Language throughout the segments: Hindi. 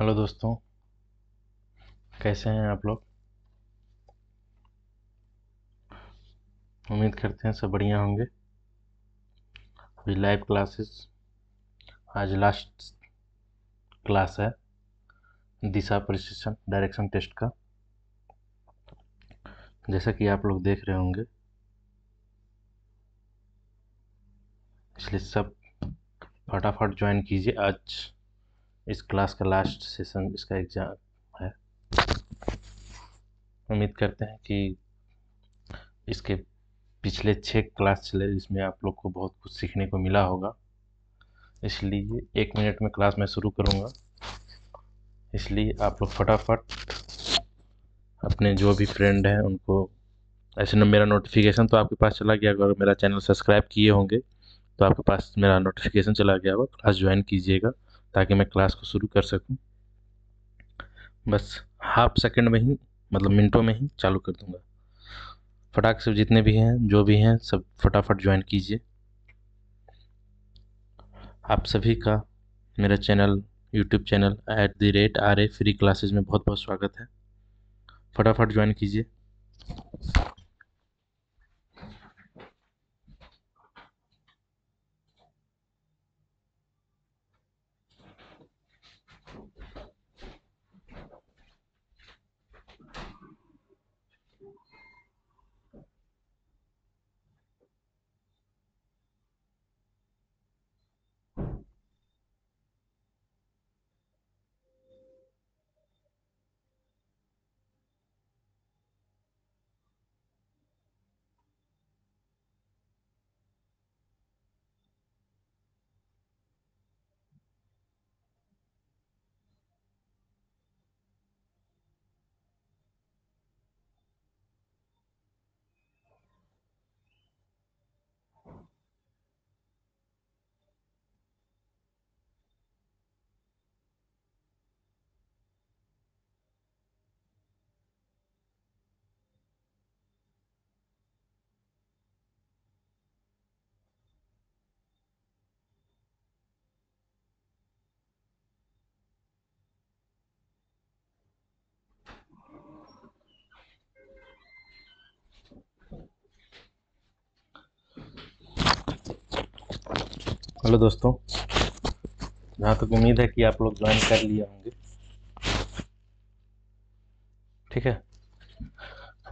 हेलो दोस्तों कैसे हैं आप लोग उम्मीद करते हैं सब बढ़िया होंगे अभी लाइव क्लासेस आज लास्ट क्लास है दिशा प्रशिक्षण डायरेक्शन टेस्ट का जैसा कि आप लोग देख रहे होंगे इसलिए सब फटाफट ज्वाइन कीजिए आज इस क्लास का लास्ट सेशन इसका एग्ज़ाम है उम्मीद करते हैं कि इसके पिछले छः क्लास चले जिसमें आप लोग को बहुत कुछ सीखने को मिला होगा इसलिए एक मिनट में क्लास मैं शुरू करूँगा इसलिए आप लोग फटाफट अपने जो भी फ्रेंड हैं उनको ऐसे ना मेरा नोटिफिकेशन तो आपके पास चला गया अगर मेरा चैनल सब्सक्राइब किए होंगे तो आपके पास मेरा नोटिफिकेशन चला गया होगा क्लास ज्वाइन कीजिएगा ताकि मैं क्लास को शुरू कर सकूं बस हाफ सेकंड में ही मतलब मिनटों में ही चालू कर दूंगा फटाक से जितने भी हैं जो भी हैं सब फटाफट ज्वाइन कीजिए आप सभी का मेरा channel YouTube channel at the rate R A free classes में बहुत बहुत स्वागत है फटाफट ज्वाइन कीजिए हेलो दोस्तों जहाँ तक उम्मीद है कि आप लोग ज्वाइन कर लिए होंगे ठीक है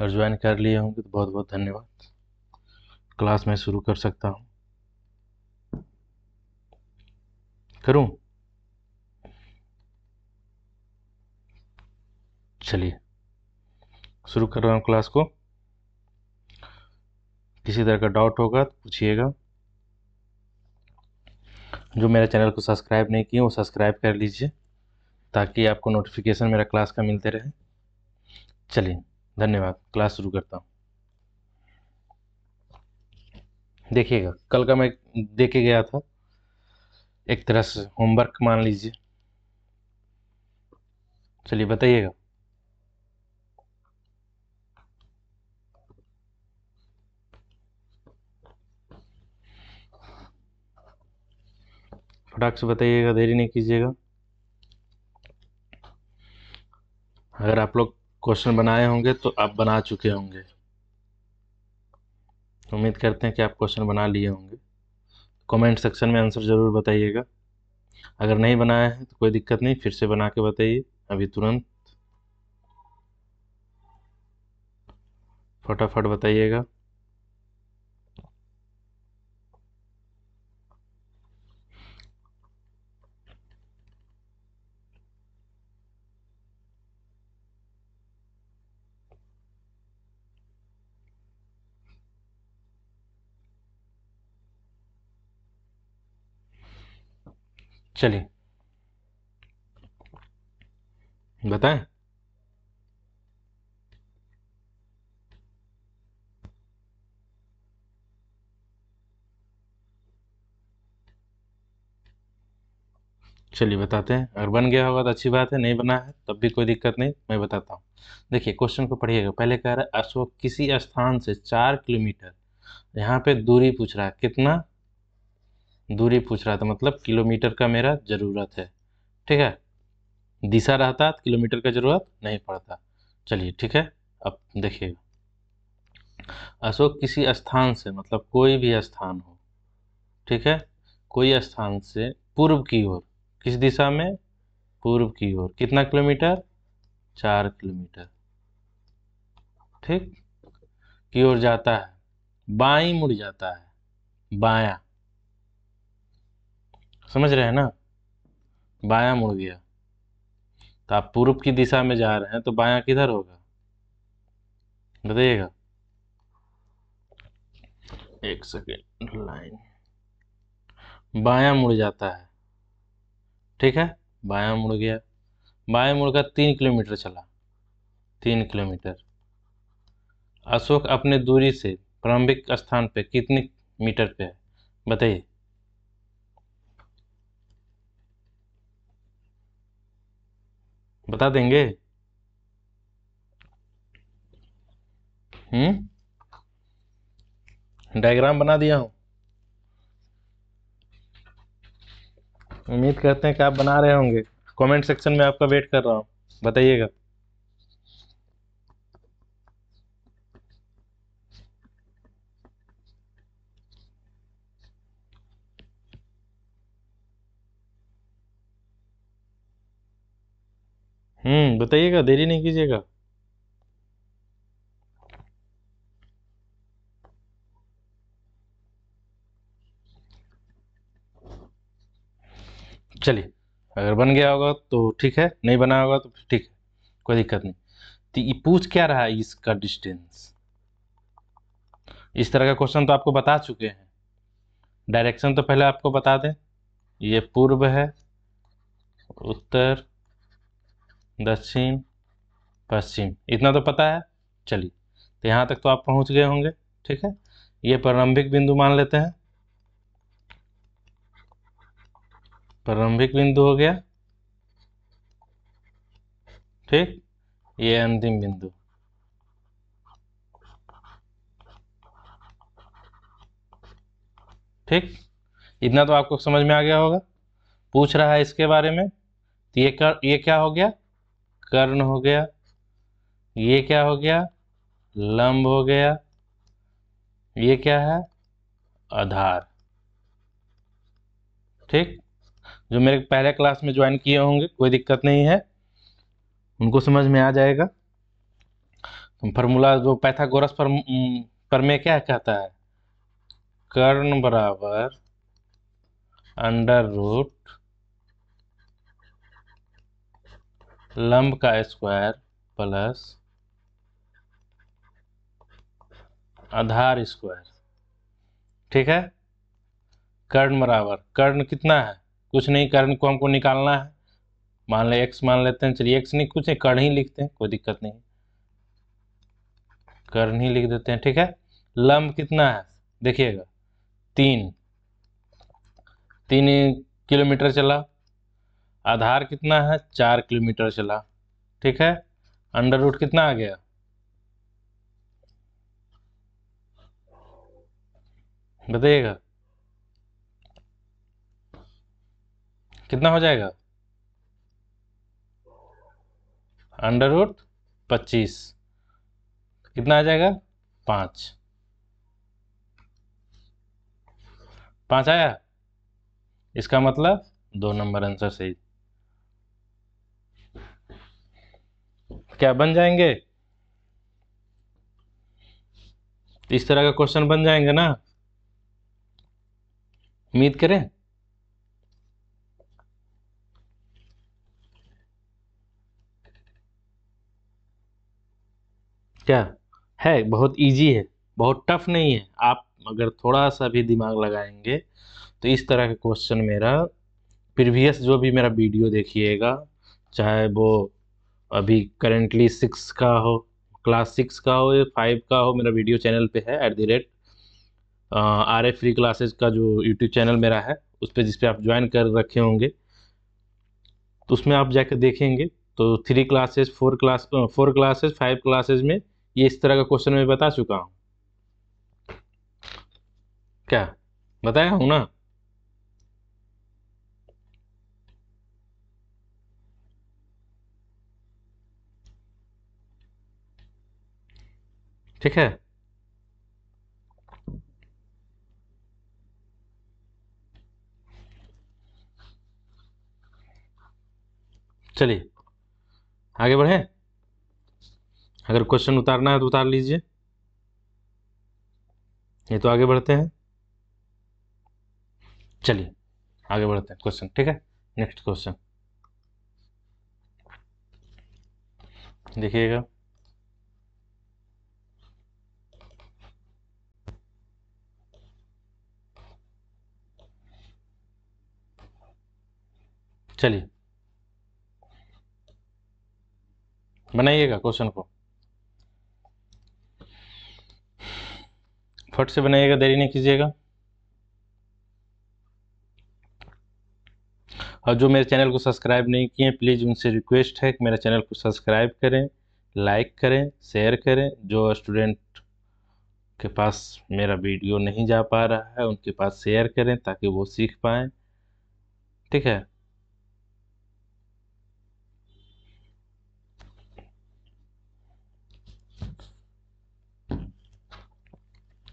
और ज्वाइन कर लिए होंगे तो बहुत बहुत धन्यवाद क्लास में शुरू कर सकता हूँ करूँ चलिए शुरू कर रहा हूँ क्लास को किसी तरह का डाउट होगा तो पूछिएगा जो मेरे चैनल को सब्सक्राइब नहीं किए वो सब्सक्राइब कर लीजिए ताकि आपको नोटिफिकेशन मेरा क्लास का मिलते रहे चलिए धन्यवाद क्लास शुरू करता हूँ देखिएगा कल का मैं देखे गया था एक तरह से होमवर्क मान लीजिए चलिए बताइएगा फटाक से बताइएगा देरी नहीं कीजिएगा अगर आप लोग क्वेश्चन बनाए होंगे तो आप बना चुके होंगे उम्मीद करते हैं कि आप क्वेश्चन बना लिए होंगे कमेंट सेक्शन में आंसर ज़रूर बताइएगा अगर नहीं बनाया है तो कोई दिक्कत नहीं फिर से बना के बताइए अभी तुरंत फटाफट बताइएगा चलिए बताएं चलिए बताते हैं अगर बन गया होगा तो अच्छी बात है नहीं बना है तब भी कोई दिक्कत नहीं मैं बताता हूँ देखिए क्वेश्चन को पढ़िएगा पहले कह रहा है अशोक किसी स्थान से चार किलोमीटर यहाँ पे दूरी पूछ रहा है कितना दूरी पूछ रहा था मतलब किलोमीटर का मेरा ज़रूरत है ठीक है दिशा रहता तो किलोमीटर का ज़रूरत नहीं पड़ता चलिए ठीक है अब देखिएगा अशोक किसी स्थान से मतलब कोई भी स्थान हो ठीक है कोई स्थान से पूर्व की ओर किस दिशा में पूर्व की ओर कितना किलोमीटर चार किलोमीटर ठीक की ओर जाता है बाई मुड़ जाता है बाया समझ रहे हैं ना बाया मुड़ गया तो आप पूर्व की दिशा में जा रहे हैं तो बाया किधर होगा बताइएगा एक सेकेंड लाइन बाया मुड़ जाता है ठीक है बाया मुड़ गया बाया मुड़ का तीन किलोमीटर चला तीन किलोमीटर अशोक अपने दूरी से प्रारंभिक स्थान पे कितने मीटर पे है बताइए बता देंगे हम्म डायग्राम बना दिया हूं उम्मीद करते हैं कि आप बना रहे होंगे कमेंट सेक्शन में आपका वेट कर रहा हूं बताइएगा हम्म बताइएगा देरी नहीं कीजिएगा चलिए अगर बन गया होगा तो ठीक है नहीं बना होगा तो ठीक है कोई दिक्कत नहीं तो ये पूछ क्या रहा है इसका डिस्टेंस इस तरह का क्वेश्चन तो आपको बता चुके हैं डायरेक्शन तो पहले आपको बता दें ये पूर्व है उत्तर दक्षिण पश्चिम इतना तो पता है चलिए तो यहाँ तक तो आप पहुँच गए होंगे ठीक है ये प्रारंभिक बिंदु मान लेते हैं प्रारंभिक बिंदु हो गया ठीक ये अंतिम बिंदु ठीक इतना तो आपको समझ में आ गया होगा पूछ रहा है इसके बारे में तो ये कर ये क्या हो गया कर्ण हो गया ये क्या हो गया लंब हो गया ये क्या है आधार ठीक जो मेरे पहले क्लास में ज्वाइन किए होंगे कोई दिक्कत नहीं है उनको समझ में आ जाएगा फॉर्मूला तो जो पैथागोरस पर पर में क्या कहता है कर्ण बराबर अंडर रूट लंब का स्क्वायर प्लस आधार स्क्वायर ठीक है कर्ण बराबर कर्ण कितना है कुछ नहीं कर्ण को हमको निकालना है मान ले एक्स मान लेते हैं चलिए एक्स नहीं कुछ है कर्ण ही लिखते हैं कोई दिक्कत नहीं कर्ण ही लिख देते हैं ठीक है लंब कितना है देखिएगा तीन तीन किलोमीटर चला आधार कितना है चार किलोमीटर चला ठीक है अंडर रूट कितना आ गया बताइएगा कितना हो जाएगा अंडर रूट पच्चीस कितना आ जाएगा पाँच पाँच आया इसका मतलब दो नंबर आंसर सही क्या बन जाएंगे इस तरह का क्वेश्चन बन जाएंगे ना उम्मीद करें क्या है बहुत इजी है बहुत टफ नहीं है आप अगर थोड़ा सा भी दिमाग लगाएंगे तो इस तरह का क्वेश्चन मेरा प्रीवियस जो भी मेरा वीडियो देखिएगा चाहे वो अभी करेंटली सिक्स का हो क्लास सिक्स का हो या फाइव का हो मेरा वीडियो चैनल पे है at the rate R F free classes का जो यूट्यूब चैनल मेरा है उस पर जिसपे आप ज्वाइन कर रखे होंगे तो उसमें आप जाकर देखेंगे तो three classes four class four classes five classes में ये इस तरह का क्वेश्चन मैं बता चुका हूँ क्या बताया हूँ ना ठीक है चलिए आगे बढ़े अगर क्वेश्चन उतारना है तो उतार लीजिए ये तो आगे बढ़ते हैं चलिए आगे बढ़ते हैं क्वेश्चन ठीक है नेक्स्ट क्वेश्चन देखिएगा चलिए बनाइएगा क्वेश्चन को फट से बनाइएगा देरी नहीं कीजिएगा और जो मेरे चैनल को सब्सक्राइब नहीं किए प्लीज़ उनसे रिक्वेस्ट है कि मेरे चैनल को सब्सक्राइब करें लाइक करें शेयर करें जो स्टूडेंट के पास मेरा वीडियो नहीं जा पा रहा है उनके पास शेयर करें ताकि वो सीख पाए ठीक है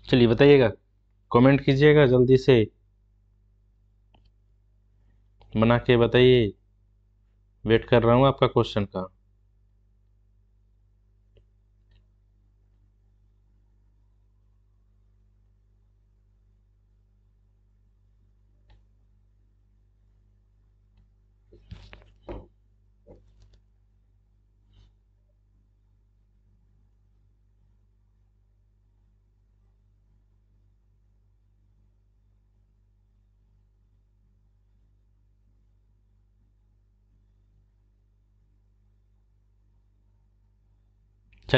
चलिए बताइएगा कमेंट कीजिएगा जल्दी से बना के बताइए वेट कर रहा हूँ आपका क्वेश्चन का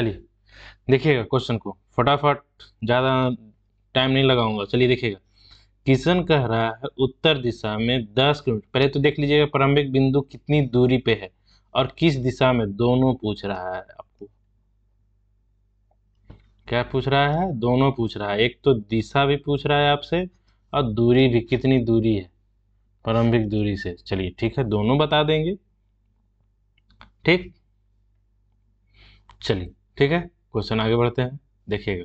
चलिए देखिएगा क्वेश्चन को फटाफट ज़्यादा टाइम नहीं लगाऊंगा चलिए देखिएगा किशन कह रहा है उत्तर दिशा में दस किलोमीटर पहले तो देख लीजिएगा प्रारंभिक बिंदु कितनी दूरी पे है और किस दिशा में दोनों पूछ रहा है आपको क्या पूछ रहा है दोनों पूछ रहा है एक तो दिशा भी पूछ रहा है आपसे और दूरी भी कितनी दूरी है प्रारंभिक दूरी से चलिए ठीक है दोनों बता देंगे ठीक चलिए ठीक है क्वेश्चन आगे बढ़ते हैं देखिएगा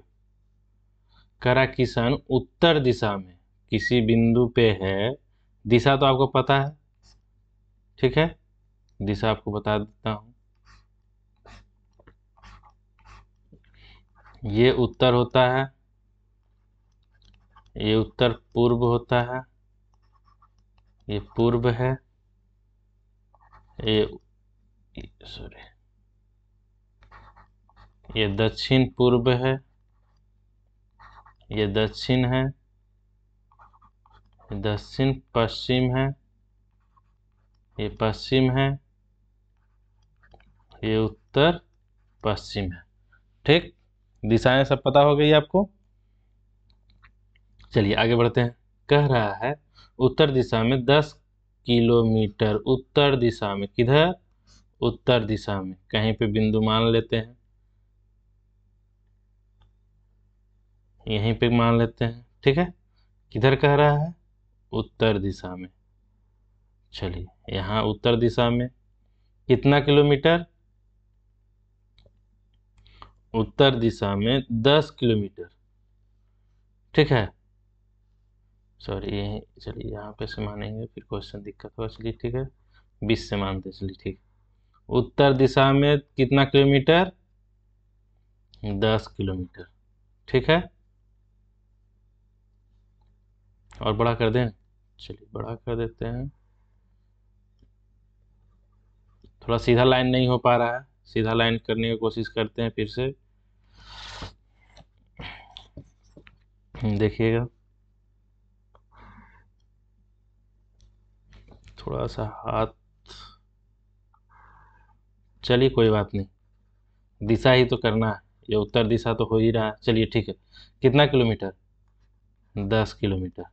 करा किसान उत्तर दिशा में किसी बिंदु पे है दिशा तो आपको पता है ठीक है दिशा आपको बता देता हूं ये उत्तर होता है ये उत्तर पूर्व होता है ये पूर्व है ये सॉरी ये दक्षिण पूर्व है ये दक्षिण है दक्षिण पश्चिम है ये पश्चिम है ये उत्तर पश्चिम है ठीक दिशाएं सब पता हो गई आपको चलिए आगे बढ़ते हैं कह रहा है उत्तर दिशा में दस किलोमीटर उत्तर दिशा में किधर उत्तर दिशा में कहीं पे बिंदु मान लेते हैं यहीं पे मान लेते हैं ठीक है किधर कह रहा है उत्तर दिशा में चलिए यहाँ उत्तर दिशा में कितना किलोमीटर उत्तर दिशा में दस किलोमीटर ठीक है सॉरी यही चलिए यहाँ पे से मानेंगे फिर क्वेश्चन दिक्कत होगा चलिए ठीक है बीस से मानते चलिए ठीक उत्तर दिशा में कितना किलोमीटर दस किलोमीटर ठीक है और बड़ा कर दें चलिए बड़ा कर देते हैं थोड़ा सीधा लाइन नहीं हो पा रहा है सीधा लाइन करने की कोशिश करते हैं फिर से देखिएगा थोड़ा सा हाथ चलिए कोई बात नहीं दिशा ही तो करना है ये उत्तर दिशा तो हो ही रहा है चलिए ठीक है कितना किलोमीटर दस किलोमीटर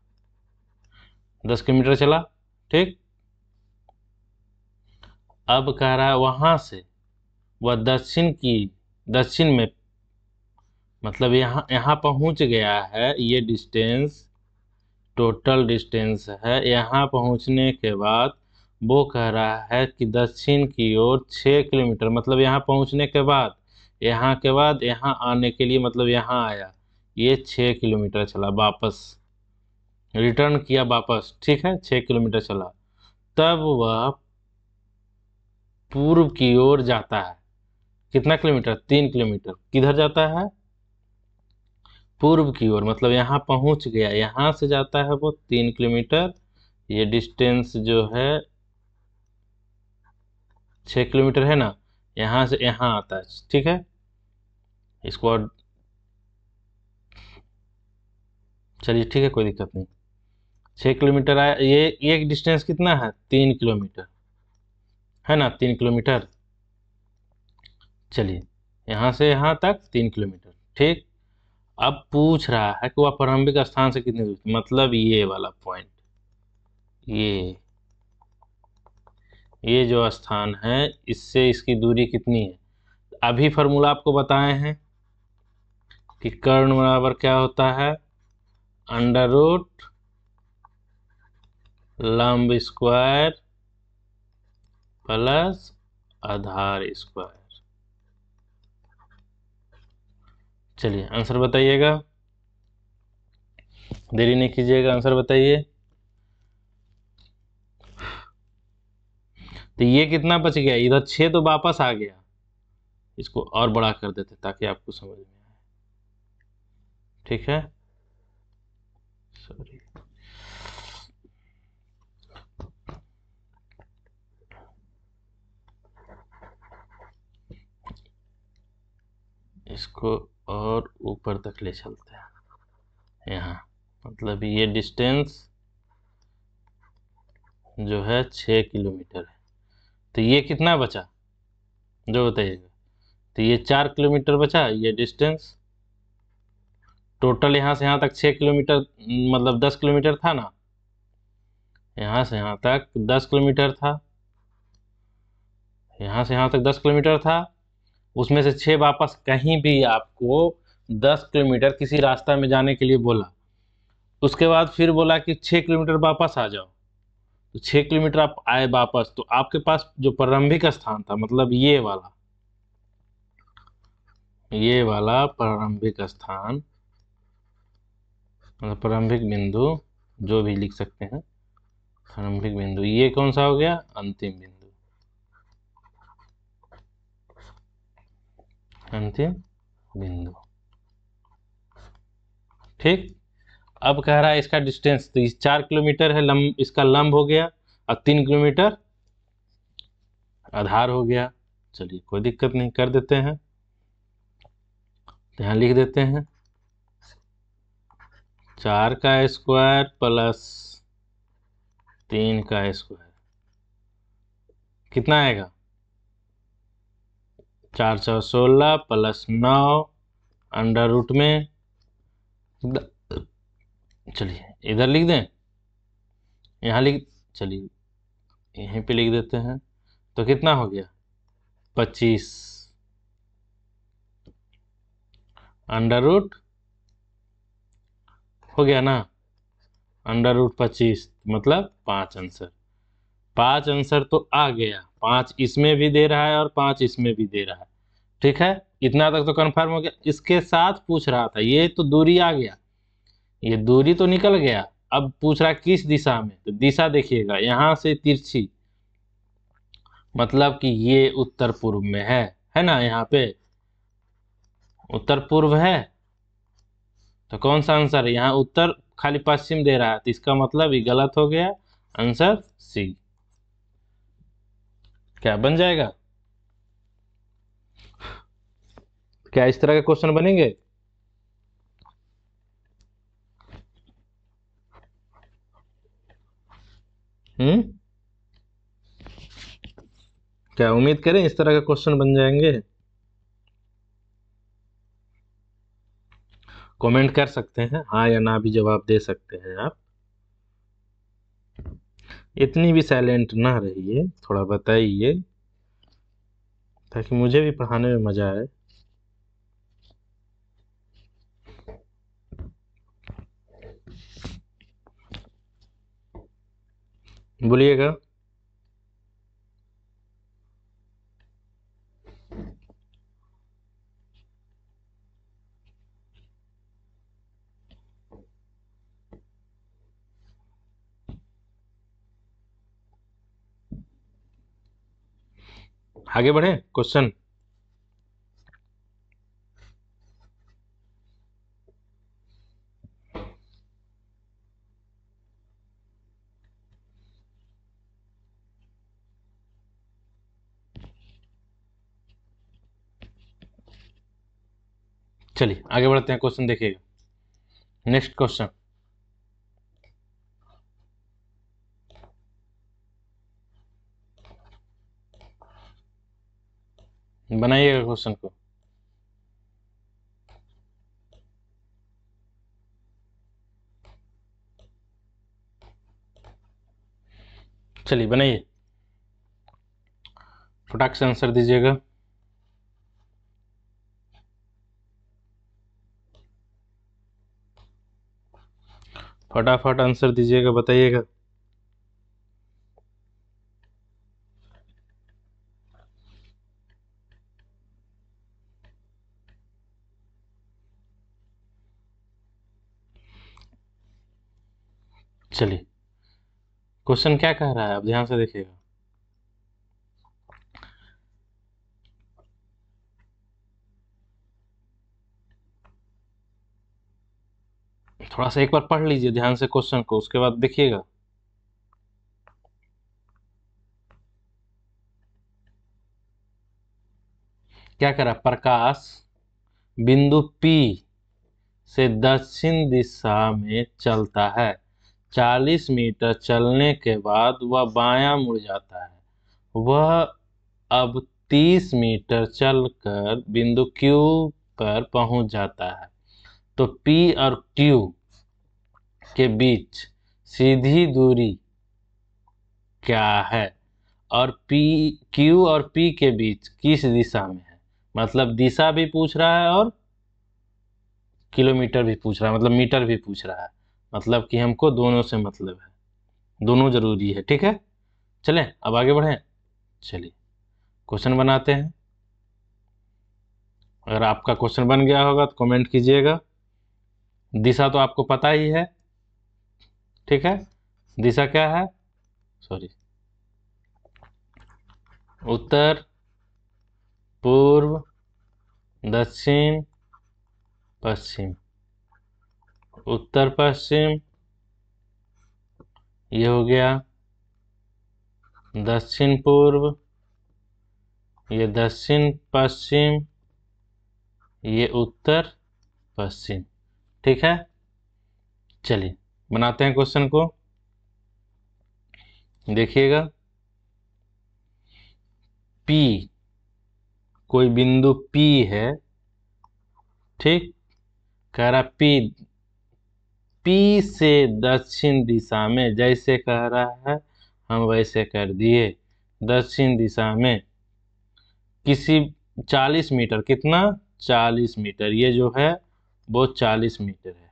दस किलोमीटर चला ठीक अब कह रहा है वहाँ से वह दक्षिण की दक्षिण में मतलब यहाँ यहाँ पहुँच गया है ये डिस्टेंस टोटल डिस्टेंस है यहाँ पहुँचने के बाद वो कह रहा है कि दक्षिण की ओर छः किलोमीटर मतलब यहाँ पहुँचने के बाद यहाँ के बाद यहाँ आने के लिए मतलब यहाँ आया ये छः किलोमीटर चला वापस रिटर्न किया वापस ठीक है छः किलोमीटर चला तब वह पूर्व की ओर जाता है कितना किलोमीटर तीन किलोमीटर किधर जाता है पूर्व की ओर मतलब यहाँ पहुँच गया यहाँ से जाता है वो तीन किलोमीटर ये डिस्टेंस जो है छः किलोमीटर है ना यहाँ से यहाँ आता है ठीक है इसको चलिए ठीक है कोई दिक्कत नहीं छः किलोमीटर आया ये एक डिस्टेंस कितना है तीन किलोमीटर है ना तीन किलोमीटर चलिए यहाँ से यहाँ तक तीन किलोमीटर ठीक अब पूछ रहा है कि वह प्रारंभिक स्थान से कितनी दूर मतलब ये वाला पॉइंट ये ये जो स्थान है इससे इसकी दूरी कितनी है अभी फार्मूला आपको बताए हैं कि कर्ण बराबर क्या होता है अंडर रूट लंब स्क्वायर प्लस आधार स्क्वायर चलिए आंसर बताइएगा देरी नहीं कीजिएगा आंसर बताइए तो ये कितना बच गया इधर छः तो वापस आ गया इसको और बड़ा कर देते ताकि आपको समझ में आए ठीक है सॉरी इसको और ऊपर तक ले चलते हैं यहाँ मतलब ये डिस्टेंस जो है छः किलोमीटर है तो ये कितना बचा जो बताइएगा तो ये चार किलोमीटर बचा ये डिस्टेंस टोटल यहाँ से यहाँ तक छः किलोमीटर मतलब दस किलोमीटर था ना यहाँ से यहाँ तक दस किलोमीटर था यहाँ से यहाँ तक दस किलोमीटर था उसमें से छः वापस कहीं भी आपको दस किलोमीटर किसी रास्ता में जाने के लिए बोला उसके बाद फिर बोला कि छः किलोमीटर वापस आ जाओ तो छः किलोमीटर आप आए वापस तो आपके पास जो प्रारंभिक स्थान था मतलब ये वाला ये वाला प्रारंभिक स्थान मतलब प्रारंभिक बिंदु जो भी लिख सकते हैं प्रारंभिक बिंदु ये कौन सा हो गया अंतिम बिंदु अंतिम बिंदु ठीक अब कह रहा है इसका डिस्टेंस तो इस चार किलोमीटर है लंब इसका लंब हो गया और तीन किलोमीटर आधार हो गया चलिए कोई दिक्कत नहीं कर देते हैं यहाँ लिख देते हैं चार का स्क्वायर प्लस तीन का स्क्वायर कितना आएगा चार सौ सोलह प्लस नौ अंडर रूट में चलिए इधर लिख दें यहाँ लिख चलिए यहीं पे लिख देते हैं तो कितना हो गया पच्चीस अंडर रूट हो गया ना अंडर रूट पच्चीस मतलब पाँच आंसर पांच आंसर तो आ गया पांच इसमें भी दे रहा है और पांच इसमें भी दे रहा है ठीक है इतना तक तो कंफर्म हो गया इसके साथ पूछ रहा था ये तो दूरी आ गया ये दूरी तो निकल गया अब पूछ रहा किस दिशा में तो दिशा देखिएगा यहाँ से तिरछी मतलब कि ये उत्तर पूर्व में है है ना यहाँ पे उत्तर पूर्व है तो कौन सा आंसर यहाँ उत्तर खाली पश्चिम दे रहा है तो इसका मतलब ये गलत हो गया आंसर सी क्या बन जाएगा क्या इस तरह के क्वेश्चन बनेंगे हम्म क्या उम्मीद करें इस तरह के क्वेश्चन बन जाएंगे कमेंट कर सकते हैं हाँ या ना भी जवाब दे सकते हैं आप इतनी भी साइलेंट ना रहिए थोड़ा बताइए ताकि मुझे भी पढ़ाने में मज़ा आए बोलिएगा आगे बढ़े क्वेश्चन चलिए आगे बढ़ते हैं क्वेश्चन देखिएगा नेक्स्ट क्वेश्चन बनाइएगा क्वेश्चन को चलिए बनाइए फटाक से आंसर दीजिएगा फटाफट आंसर दीजिएगा बताइएगा चलिए क्वेश्चन क्या कह रहा है आप ध्यान से देखिएगा थोड़ा सा एक बार पढ़ लीजिए ध्यान से क्वेश्चन को उसके बाद देखिएगा क्या करा प्रकाश बिंदु P से दक्षिण दिशा में चलता है चालीस मीटर चलने के बाद वह बायां मुड़ जाता है वह अब तीस मीटर चलकर बिंदु Q पर पहुंच जाता है तो P और Q के बीच सीधी दूरी क्या है और P Q और P के बीच किस दिशा में है मतलब दिशा भी पूछ रहा है और किलोमीटर भी पूछ रहा है मतलब मीटर भी पूछ रहा है मतलब कि हमको दोनों से मतलब है दोनों ज़रूरी है ठीक है चलें अब आगे बढ़ें चलिए क्वेश्चन बनाते हैं अगर आपका क्वेश्चन बन गया होगा तो कमेंट कीजिएगा दिशा तो आपको पता ही है ठीक है दिशा क्या है सॉरी उत्तर पूर्व दक्षिण पश्चिम उत्तर पश्चिम ये हो गया दक्षिण पूर्व ये दक्षिण पश्चिम ये उत्तर पश्चिम ठीक है चलिए बनाते हैं क्वेश्चन को देखिएगा पी कोई बिंदु पी है ठीक कह रहा पी पी से दक्षिण दिशा में जैसे कह रहा है हम वैसे कर दिए दक्षिण दिशा में किसी 40 मीटर कितना 40 मीटर ये जो है वो 40 मीटर है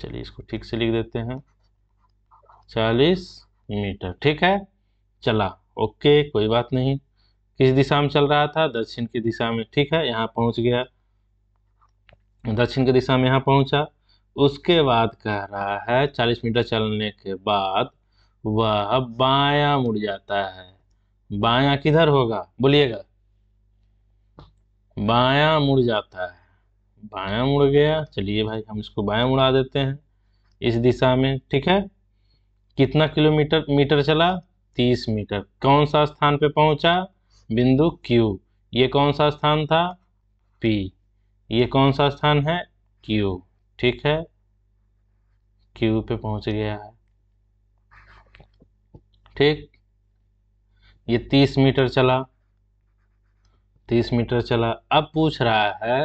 चलिए इसको ठीक से लिख देते हैं 40 मीटर ठीक है चला ओके कोई बात नहीं किस दिशा में चल रहा था दक्षिण की दिशा में ठीक है यहाँ पहुँच गया दक्षिण की दिशा में यहाँ पहुँचा उसके बाद कह रहा है चालीस मीटर चलने के बाद वह बाया मुड़ जाता है बाया किधर होगा बोलिएगा बाया मुड़ जाता है बाया मुड़ गया चलिए भाई हम इसको बाया मुड़ा देते हैं इस दिशा में ठीक है कितना किलोमीटर मीटर चला तीस मीटर कौन सा स्थान पे पहुंचा बिंदु क्यू ये कौन सा स्थान था पी ये कौन सा स्थान है क्यू ठीक है क्यू पे पहुंच गया है ठीक ये तीस मीटर चला तीस मीटर चला अब पूछ रहा है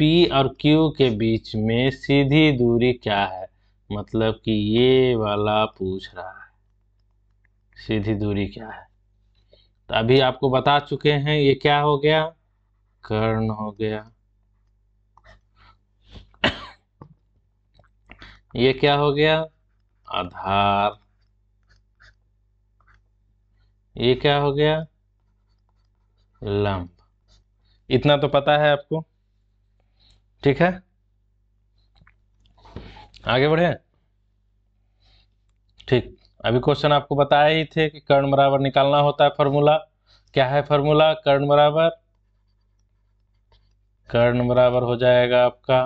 P और Q के बीच में सीधी दूरी क्या है मतलब कि ये वाला पूछ रहा है सीधी दूरी क्या है तो अभी आपको बता चुके हैं ये क्या हो गया कर्ण हो गया ये क्या हो गया आधार ये क्या हो गया लंब इतना तो पता है आपको ठीक है आगे बढ़े ठीक अभी क्वेश्चन आपको बताए ही थे कि कर्ण बराबर निकालना होता है फॉर्मूला क्या है फॉर्मूला कर्ण बराबर कर्ण बराबर हो जाएगा आपका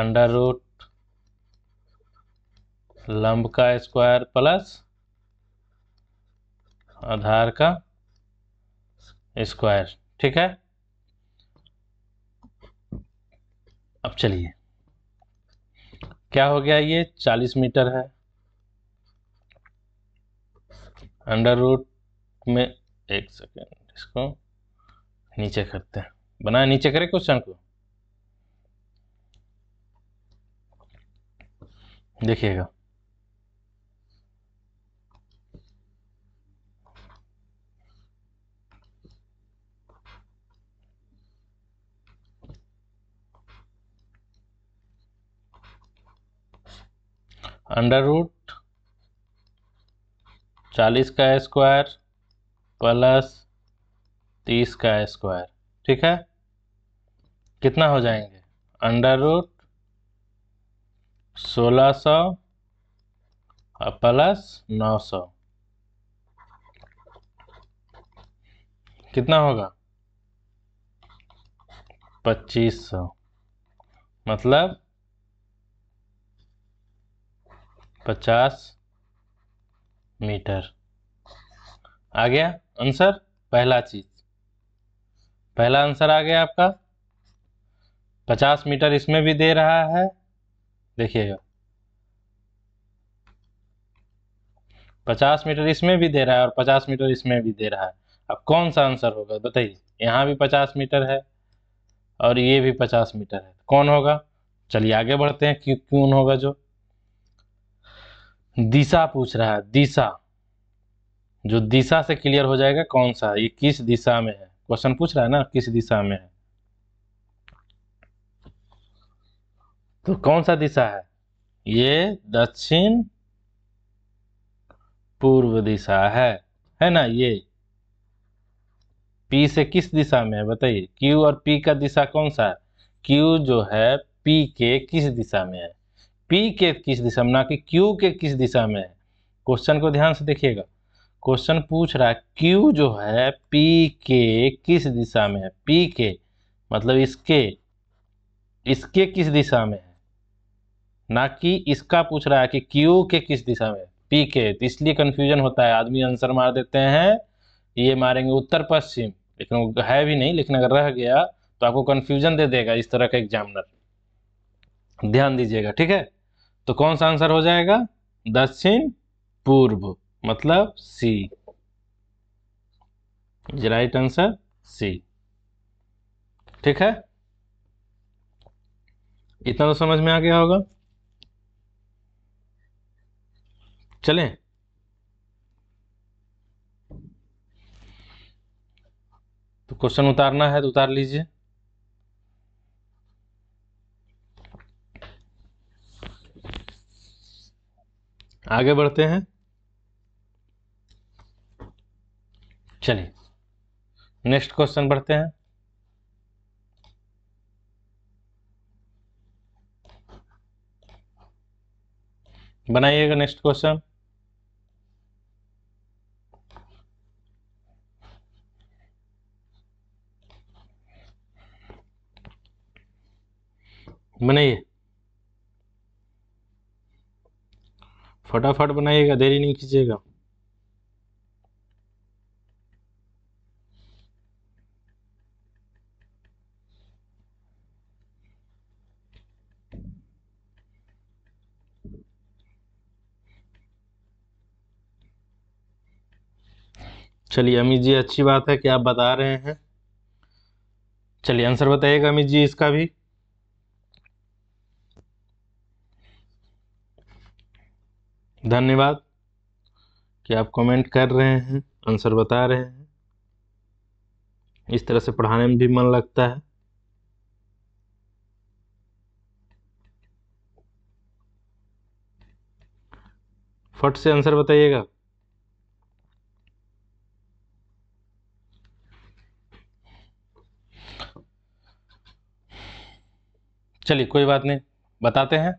अंडर रूट लंब का स्क्वायर प्लस आधार का स्क्वायर ठीक है अब चलिए क्या हो गया ये 40 मीटर है अंडर रूट में एक सेकेंड इसको नीचे करते हैं बना नीचे करें क्वेश्चन को देखिएगा अंडर रूट चालीस का स्क्वायर प्लस तीस का स्क्वायर ठीक है कितना हो जाएंगे अंडर रूट सोलह सौ और प्लस नौ सौ कितना होगा पच्चीस सौ मतलब पचास मीटर आ गया आंसर पहला चीज पहला आंसर आ गया आपका पचास मीटर इसमें भी दे रहा है देखिएगा पचास मीटर इसमें भी दे रहा है और पचास मीटर इसमें भी दे रहा है अब कौन सा आंसर होगा बताइए यहाँ भी पचास मीटर है और ये भी पचास मीटर है कौन होगा चलिए आगे बढ़ते हैं क्यों कौन होगा जो दिशा पूछ रहा है दिशा जो दिशा से क्लियर हो जाएगा कौन सा ये किस दिशा में है क्वेश्चन पूछ रहा है ना किस दिशा में है तो कौन सा दिशा है ये दक्षिण पूर्व दिशा है है ना ये पी से किस दिशा में है बताइए क्यू और पी का दिशा कौन सा है क्यू जो है पी के किस दिशा में है पी के किस दिशा में ना कि क्यू के किस दिशा में है क्वेश्चन को ध्यान से देखिएगा क्वेश्चन पूछ रहा है क्यू जो है पी के किस दिशा में है पी के मतलब इसके इसके किस दिशा में है ना कि इसका पूछ रहा है कि क्यू के किस दिशा में पी के तो इसलिए कन्फ्यूजन होता है आदमी आंसर मार देते हैं ये मारेंगे उत्तर पश्चिम लेकिन है भी नहीं लेकिन अगर रह गया तो आपको कन्फ्यूजन दे देगा इस तरह का एग्जामिनर ध्यान दीजिएगा ठीक है तो कौन सा आंसर हो जाएगा दक्षिण पूर्व मतलब C is right answer C ठीक है इतना तो समझ में आ गया होगा चलें तो क्वेश्चन उतारना है तो उतार लीजिए आगे बढ़ते हैं चलिए नेक्स्ट क्वेश्चन बढ़ते हैं बनाइएगा नेक्स्ट क्वेश्चन बनाइए फटाफट बनाइएगा देरी नहीं कीजिएगा चलिए अमित जी अच्छी बात है कि आप बता रहे हैं चलिए आंसर बताइएगा अमित जी इसका भी धन्यवाद कि आप कमेंट कर रहे हैं आंसर बता रहे हैं इस तरह से पढ़ाने में भी मन लगता है फट से आंसर बताइएगा चलिए कोई बात नहीं बताते हैं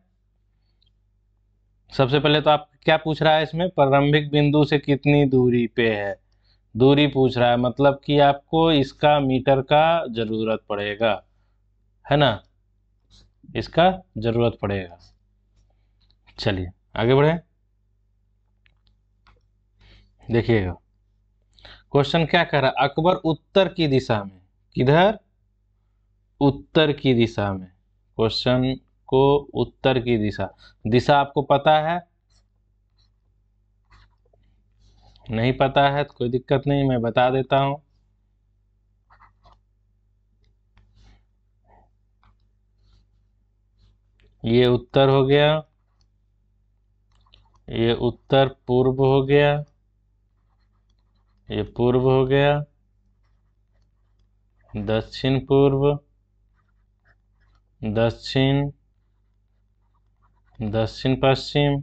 सबसे पहले तो आप क्या पूछ रहा है इसमें प्रारंभिक बिंदु से कितनी दूरी पे है दूरी पूछ रहा है मतलब कि आपको इसका मीटर का ज़रूरत पड़ेगा है ना इसका ज़रूरत पड़ेगा चलिए आगे बढ़े देखिएगा क्वेश्चन क्या कह रहा है अकबर उत्तर की दिशा में किधर उत्तर की दिशा में क्वेश्चन को उत्तर की दिशा दिशा आपको पता है नहीं पता है तो कोई दिक्कत नहीं मैं बता देता हूं ये उत्तर हो गया ये उत्तर पूर्व हो गया ये पूर्व हो गया दक्षिण पूर्व दक्षिण दक्षिण पश्चिम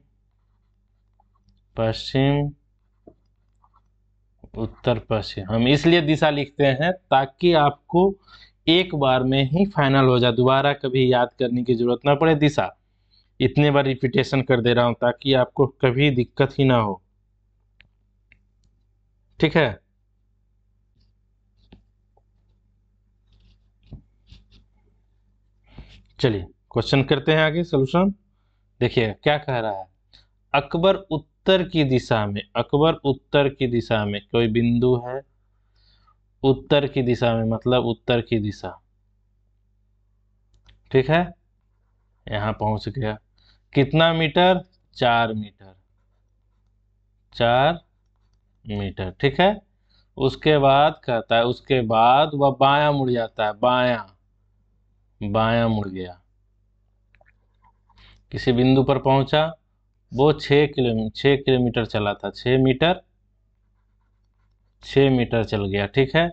पश्चिम उत्तर पश्चिम हम इसलिए दिशा लिखते हैं ताकि आपको एक बार में ही फाइनल हो जाए दोबारा कभी याद करने की जरूरत ना पड़े दिशा इतने बार रिपीटेशन कर दे रहा हूं ताकि आपको कभी दिक्कत ही ना हो ठीक है चलिए क्वेश्चन करते हैं आगे सोल्यूशन देखिए क्या कह रहा है अकबर उत्तर की दिशा में अकबर उत्तर की दिशा में कोई बिंदु है उत्तर की दिशा में मतलब उत्तर की दिशा ठीक है यहां पहुंच गया कितना मीटर चार मीटर चार मीटर ठीक है उसके बाद कहता है उसके बाद वह बायां मुड़ जाता है बायां बायां मुड़ गया किसी बिंदु पर पहुंचा वो छः किलोमीटर छः किलोमीटर चला था छः मीटर छः मीटर चल गया ठीक है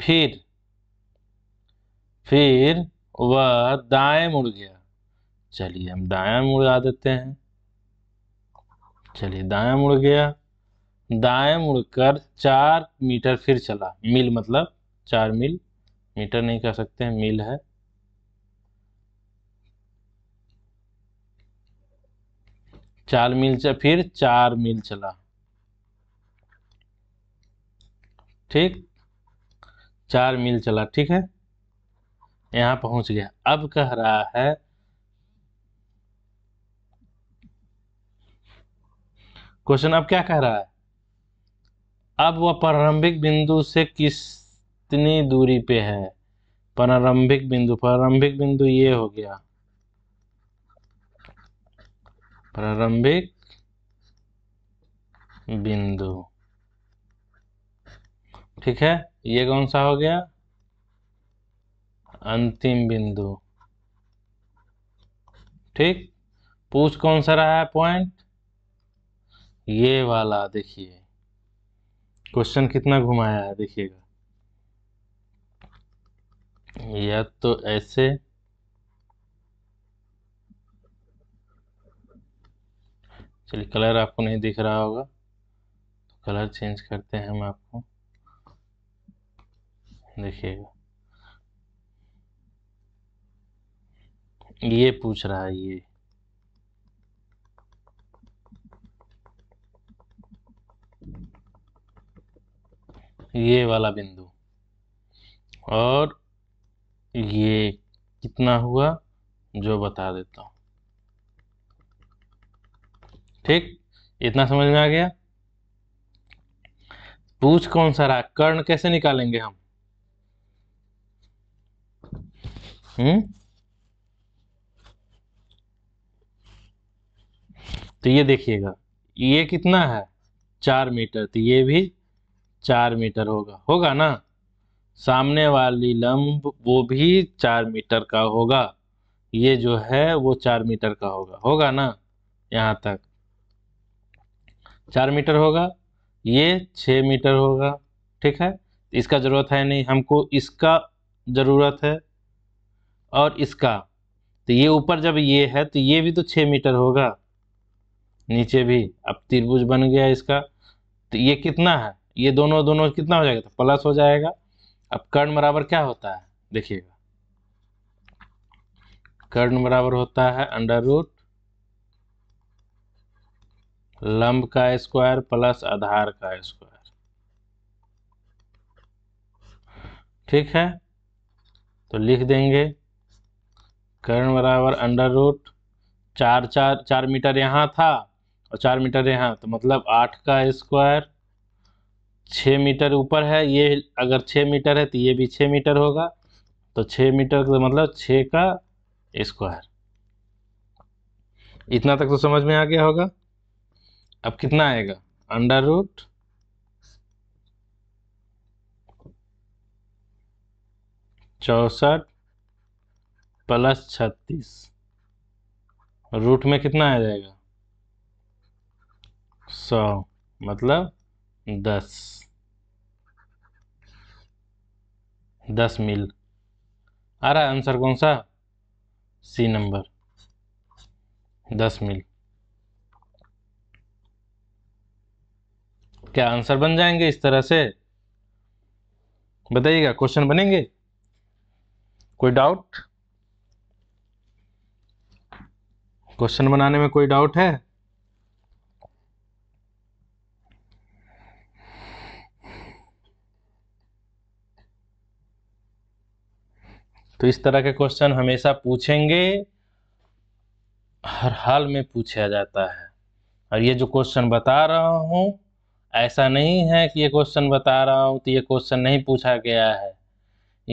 फिर फिर वह दाएं मुड़ गया चलिए हम दाया मुड़ा देते हैं चलिए दाया मुड़ गया दाया मुड़कर चार मीटर फिर चला मील मतलब चार मील मीटर नहीं कह सकते हैं मील है चार मील चला फिर चार मील चला ठीक चार मील चला ठीक है यहां पहुंच गया अब कह रहा है क्वेश्चन अब क्या कह रहा है अब वह प्रारंभिक बिंदु से कितनी दूरी पे है प्रारंभिक बिंदु प्रारंभिक बिंदु ये हो गया प्रारंभिक बिंदु ठीक है ये कौन सा हो गया अंतिम बिंदु ठीक पूछ कौन सा रहा है पॉइंट ये वाला देखिए क्वेश्चन कितना घुमाया है देखिएगा या तो ऐसे चलिए कलर आपको नहीं दिख रहा होगा तो कलर चेंज करते हैं हम आपको देखिएगा ये पूछ रहा है ये ये वाला बिंदु और ये कितना हुआ जो बता देता हूँ ठीक इतना समझ में आ गया पूछ कौन सा रहा कर्ण कैसे निकालेंगे हम हम्म तो ये देखिएगा ये कितना है चार मीटर तो ये भी चार मीटर होगा होगा ना सामने वाली लंब वो भी चार मीटर का होगा ये जो है वो चार मीटर का होगा होगा ना यहाँ तक चार मीटर होगा ये छः मीटर होगा ठीक है इसका ज़रूरत है नहीं हमको इसका ज़रूरत है और इसका तो ये ऊपर जब ये है तो ये भी तो छः मीटर होगा नीचे भी अब त्रिभुज बन गया इसका तो ये कितना है ये दोनों दोनों कितना हो जाएगा तो प्लस हो जाएगा अब कर्ण बराबर क्या होता है देखिएगा कर्ण बराबर होता है अंडर रूट लंब का स्क्वायर प्लस आधार का स्क्वायर ठीक है तो लिख देंगे कर्ण बराबर अंडर रूट चार चार चार मीटर यहाँ था और चार मीटर यहाँ तो मतलब आठ का स्क्वायर छः मीटर ऊपर है ये अगर छः मीटर है तो ये भी छः मीटर होगा तो छः मीटर का मतलब छः का स्क्वायर इतना तक तो समझ में आ गया होगा अब कितना आएगा अंडर रूट चौसठ प्लस छत्तीस रूट में कितना आ जाएगा सौ मतलब दस दस मील आ रहा है आंसर कौन सा सी नंबर दस मील क्या आंसर बन जाएंगे इस तरह से बताइएगा क्वेश्चन बनेंगे कोई डाउट क्वेश्चन बनाने में कोई डाउट है तो इस तरह के क्वेश्चन हमेशा पूछेंगे हर हाल में पूछा जाता है और ये जो क्वेश्चन बता रहा हूं ऐसा नहीं है कि ये क्वेश्चन बता रहा हूँ तो ये क्वेश्चन नहीं पूछा गया है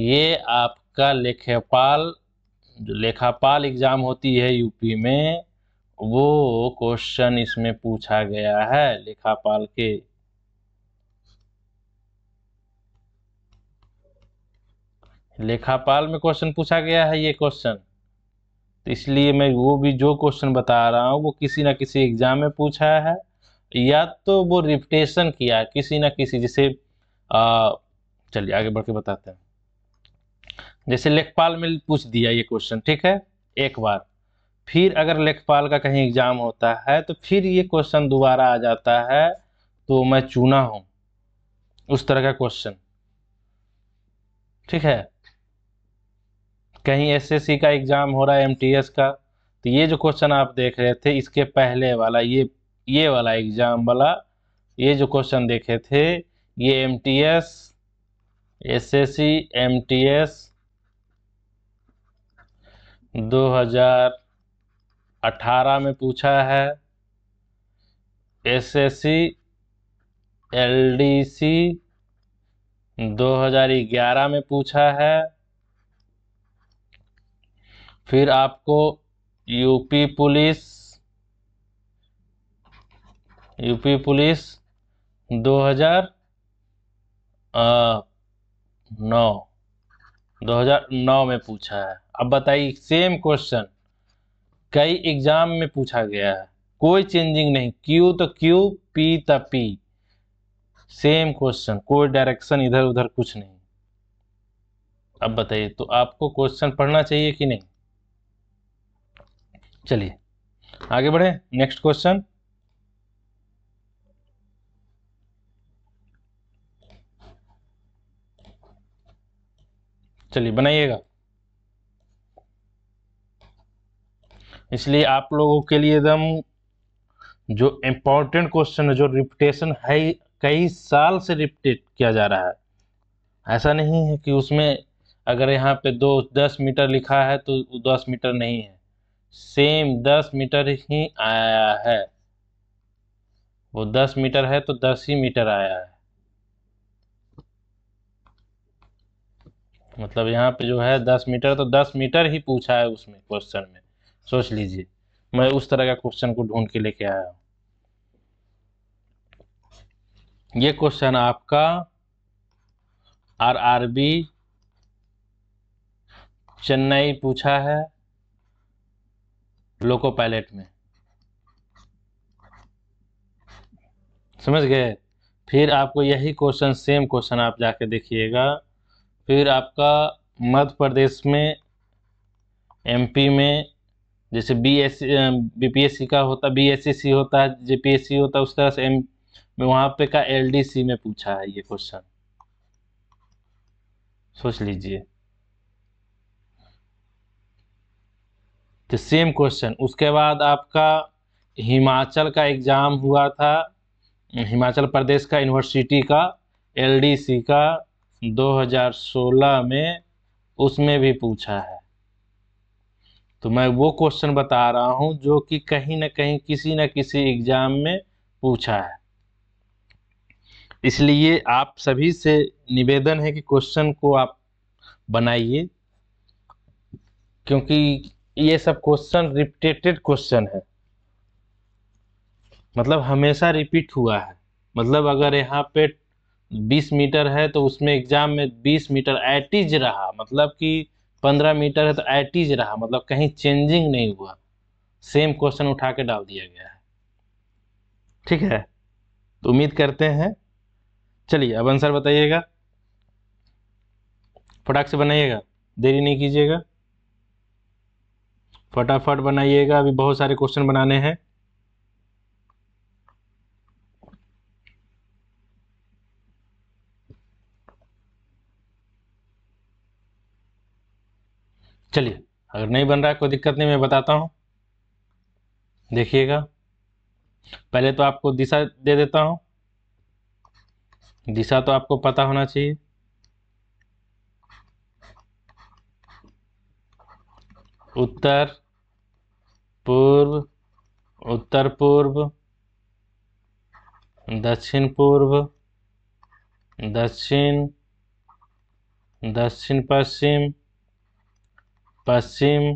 ये आपका लेखापाल जो लेखापाल एग्ज़ाम होती है यूपी में वो क्वेश्चन इसमें पूछा गया है लेखापाल के लेखापाल में क्वेश्चन पूछा गया है ये क्वेश्चन तो इसलिए मैं वो भी जो क्वेश्चन बता रहा हूँ वो किसी ना किसी एग्ज़ाम में पूछा है या तो वो रिपटेशन किया किसी ना किसी जैसे चलिए आगे बढ़ के बताते हैं जैसे लेखपाल में पूछ दिया ये क्वेश्चन ठीक है एक बार फिर अगर लेखपाल का कहीं एग्जाम होता है तो फिर ये क्वेश्चन दोबारा आ जाता है तो मैं चुना हूं उस तरह का क्वेश्चन ठीक है कहीं एसएससी का एग्जाम हो रहा है एमटीएस का तो ये जो क्वेश्चन आप देख रहे थे इसके पहले वाला ये ये वाला एग्जाम वाला ये जो क्वेश्चन देखे थे ये M T S S S C M T S दो हजार अठारह में पूछा है S S C L D C दो हजार ग्यारह में पूछा है फिर आपको यूपी पुलिस यूपी पुलिस 2009 2009 में पूछा है अब बताइए सेम क्वेश्चन कई एग्जाम में पूछा गया है कोई चेंजिंग नहीं क्यू तो क्यू पी तो पी सेम क्वेश्चन कोई डायरेक्शन इधर उधर कुछ नहीं अब बताइए तो आपको क्वेश्चन पढ़ना चाहिए कि नहीं चलिए आगे बढ़े नेक्स्ट क्वेश्चन चलिए बनाइएगा इसलिए आप लोगों के लिए एकदम जो इम्पोर्टेंट क्वेश्चन है जो रिपीटेशन है कई साल से रिपीटेट किया जा रहा है ऐसा नहीं है कि उसमें अगर यहाँ पे दो दस मीटर लिखा है तो दस मीटर नहीं है सेम दस मीटर ही आया है वो दस मीटर है तो दस ही मीटर आया है मतलब यहाँ पे जो है दस मीटर तो दस मीटर ही पूछा है उसमें क्वेश्चन में सोच लीजिए मैं उस तरह का क्वेश्चन को ढूंढ के लेके आया हूँ ये क्वेश्चन आपका आर आर बी चेन्नई पूछा है लोको पायलट में समझ गए फिर आपको यही क्वेश्चन सेम क्वेश्चन आप जाके देखिएगा फिर आपका मध्य प्रदेश में एमपी में जैसे बी एस बीपीएससी का होता सी होता है जेपीएससी होता है उस तरह से एम में वहाँ पे का एलडीसी में पूछा है ये क्वेश्चन सोच लीजिए तो सेम क्वेश्चन उसके बाद आपका हिमाचल का एग्ज़ाम हुआ था हिमाचल प्रदेश का यूनिवर्सिटी का एलडीसी का 2016 में उसमें भी पूछा है तो मैं वो क्वेश्चन बता रहा हूँ जो कि कहीं ना कहीं किसी न किसी एग्जाम में पूछा है इसलिए आप सभी से निवेदन है कि क्वेश्चन को आप बनाइए क्योंकि ये सब क्वेश्चन रिपीटेड क्वेश्चन है मतलब हमेशा रिपीट हुआ है मतलब अगर यहाँ पे बीस मीटर है तो उसमें एग्जाम में बीस मीटर एटीज रहा मतलब कि पंद्रह मीटर है तो एटीज रहा मतलब कहीं चेंजिंग नहीं हुआ सेम क्वेश्चन उठा के डाल दिया गया है ठीक है तो उम्मीद करते हैं चलिए अब आंसर बताइएगा फटाक से बनाइएगा देरी नहीं कीजिएगा फटाफट बनाइएगा अभी बहुत सारे क्वेश्चन बनाने हैं चलिए अगर नहीं बन रहा है कोई दिक्कत नहीं मैं बताता हूँ देखिएगा पहले तो आपको दिशा दे देता हूँ दिशा तो आपको पता होना चाहिए उत्तर पूर्व उत्तर पूर्व दक्षिण पूर्व दक्षिण दक्षिण पश्चिम पश्चिम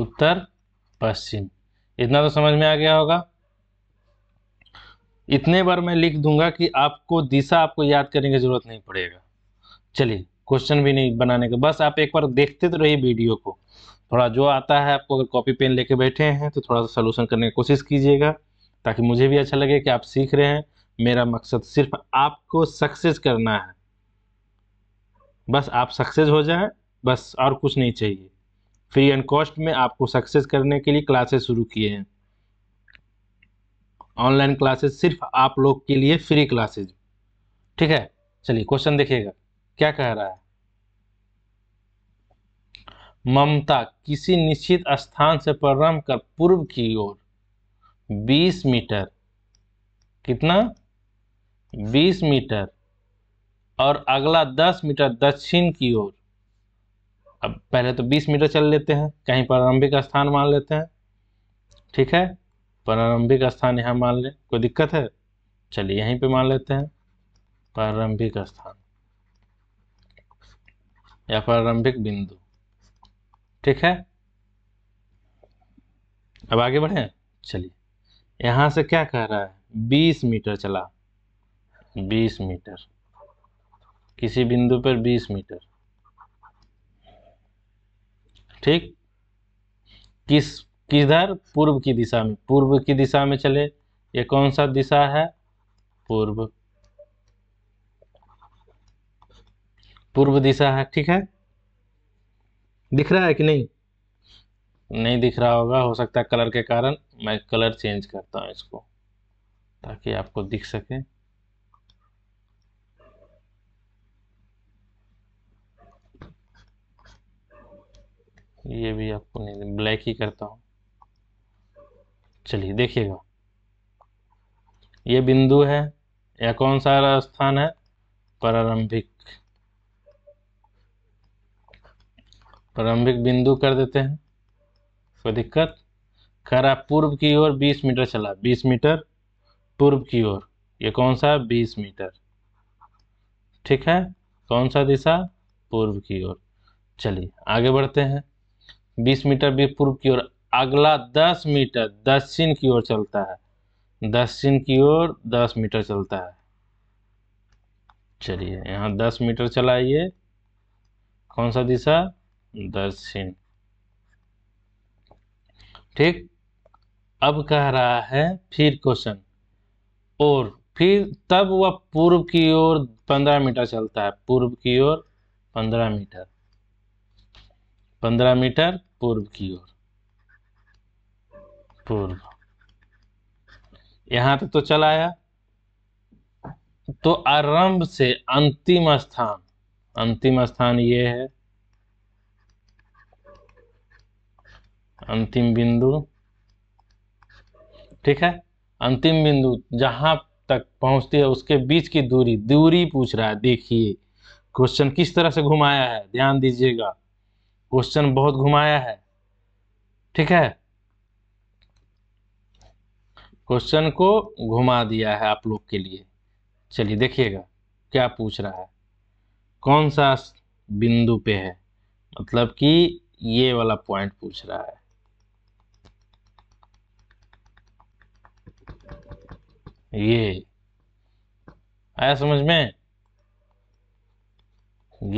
उत्तर पश्चिम इतना तो समझ में आ गया होगा इतने बार मैं लिख दूंगा कि आपको दिशा आपको याद करने की जरूरत नहीं पड़ेगा चलिए क्वेश्चन भी नहीं बनाने का बस आप एक बार देखते तो रहिए वीडियो को थोड़ा जो आता है आपको अगर कॉपी पेन लेके बैठे हैं तो थोड़ा सा सोल्यूशन करने की कोशिश कीजिएगा ताकि मुझे भी अच्छा लगे कि आप सीख रहे हैं मेरा मकसद सिर्फ आपको सक्सेस करना है बस आप सक्सेस हो जाएं बस और कुछ नहीं चाहिए फ्री एंड कॉस्ट में आपको सक्सेस करने के लिए क्लासेस शुरू किए हैं ऑनलाइन क्लासेस सिर्फ आप लोग के लिए फ्री क्लासेज ठीक है चलिए क्वेश्चन देखिएगा क्या कह रहा है ममता किसी निश्चित स्थान से प्रारंभ कर पूर्व की ओर 20 मीटर कितना 20 मीटर और अगला 10 मीटर दक्षिण की ओर अब पहले तो 20 मीटर चल लेते हैं कहीं प्रारंभिक स्थान मान लेते हैं ठीक है प्रारंभिक स्थान यहाँ मान लें कोई दिक्कत है चलिए यहीं पे मान लेते हैं प्रारंभिक स्थान या प्रारंभिक बिंदु ठीक है अब आगे बढ़े चलिए यहाँ से क्या कह रहा है 20 मीटर चला 20 मीटर किसी बिंदु पर 20 मीटर ठीक किस किधर पूर्व की दिशा में पूर्व की दिशा में चले ये कौन सा दिशा है पूर्व पूर्व दिशा है ठीक है दिख रहा है कि नहीं नहीं दिख रहा होगा हो सकता है कलर के कारण मैं कलर चेंज करता हूँ इसको ताकि आपको दिख सके ये भी आपको नहीं ब्लैक ही करता हूँ चलिए देखिएगा ये बिंदु है या कौन सा स्थान है प्रारंभिक प्रारंभिक बिंदु कर देते हैं कोई दिक्कत खरा पूर्व की ओर 20 मीटर चला 20 मीटर पूर्व की ओर ये कौन सा 20 मीटर ठीक है कौन सा दिशा पूर्व की ओर चलिए आगे बढ़ते हैं बीस मीटर भी पूर्व की ओर अगला दस मीटर दक्षिण की ओर चलता है दक्षिण की ओर दस मीटर चलता है चलिए यहाँ दस मीटर चलाइए कौन सा दिशा दक्षिण ठीक अब कह रहा है फिर क्वेश्चन और फिर तब वह पूर्व की ओर पंद्रह मीटर चलता है पूर्व की ओर पंद्रह मीटर पंद्रह मीटर पूर्व की ओर पूर्व यहां तक तो चला आया तो आरंभ से अंतिम स्थान अंतिम स्थान ये है अंतिम बिंदु ठीक है अंतिम बिंदु जहां तक पहुंचती है उसके बीच की दूरी दूरी पूछ रहा है देखिए क्वेश्चन किस तरह से घुमाया है ध्यान दीजिएगा क्वेश्चन बहुत घुमाया है ठीक है क्वेश्चन को घुमा दिया है आप लोग के लिए चलिए देखिएगा क्या पूछ रहा है कौन सा बिंदु पे है मतलब कि ये वाला पॉइंट पूछ रहा है ये आया समझ में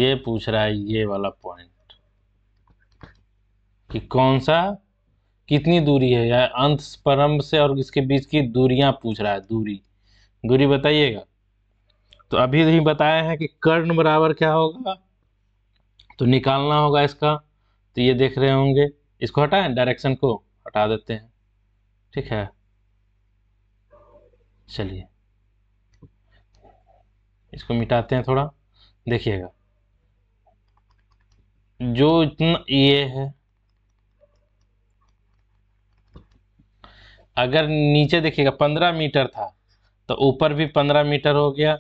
ये पूछ रहा है ये वाला पॉइंट कि कौन सा कितनी दूरी है या अंत परम्भ से और इसके बीच की दूरियां पूछ रहा है दूरी दूरी बताइएगा तो अभी ही बताए हैं कि कर्ण बराबर क्या होगा तो निकालना होगा इसका तो ये देख रहे होंगे इसको हटाएं डायरेक्शन को हटा देते हैं ठीक है चलिए इसको मिटाते हैं थोड़ा देखिएगा जो इतना ये है अगर नीचे देखिएगा पंद्रह मीटर था तो ऊपर भी पंद्रह मीटर हो गया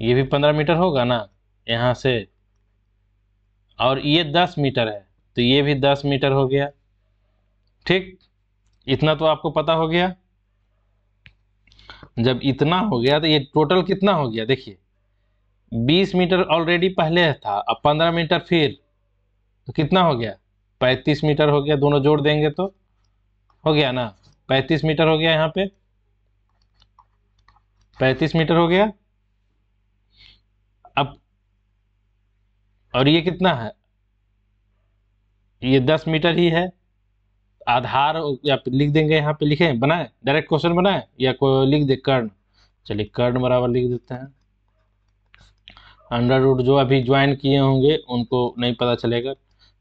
ये भी पंद्रह मीटर होगा ना यहाँ से और ये दस मीटर है तो ये भी दस मीटर हो गया ठीक इतना तो आपको पता हो गया जब इतना हो गया तो ये टोटल कितना हो गया देखिए बीस मीटर ऑलरेडी पहले था अब पंद्रह मीटर फिर तो कितना हो गया पैंतीस मीटर हो गया दोनों जोड़ देंगे तो हो गया ना पैंतीस मीटर हो गया यहाँ पे पैंतीस मीटर हो गया अब और ये कितना है ये दस मीटर ही है आधार या लिख देंगे यहाँ पे लिखे बनाए डायरेक्ट क्वेश्चन बनाए या को लिख दे कर्ण चलिए कर्ण बराबर लिख देते हैं अंडर रूट जो अभी ज्वाइन किए होंगे उनको नहीं पता चलेगा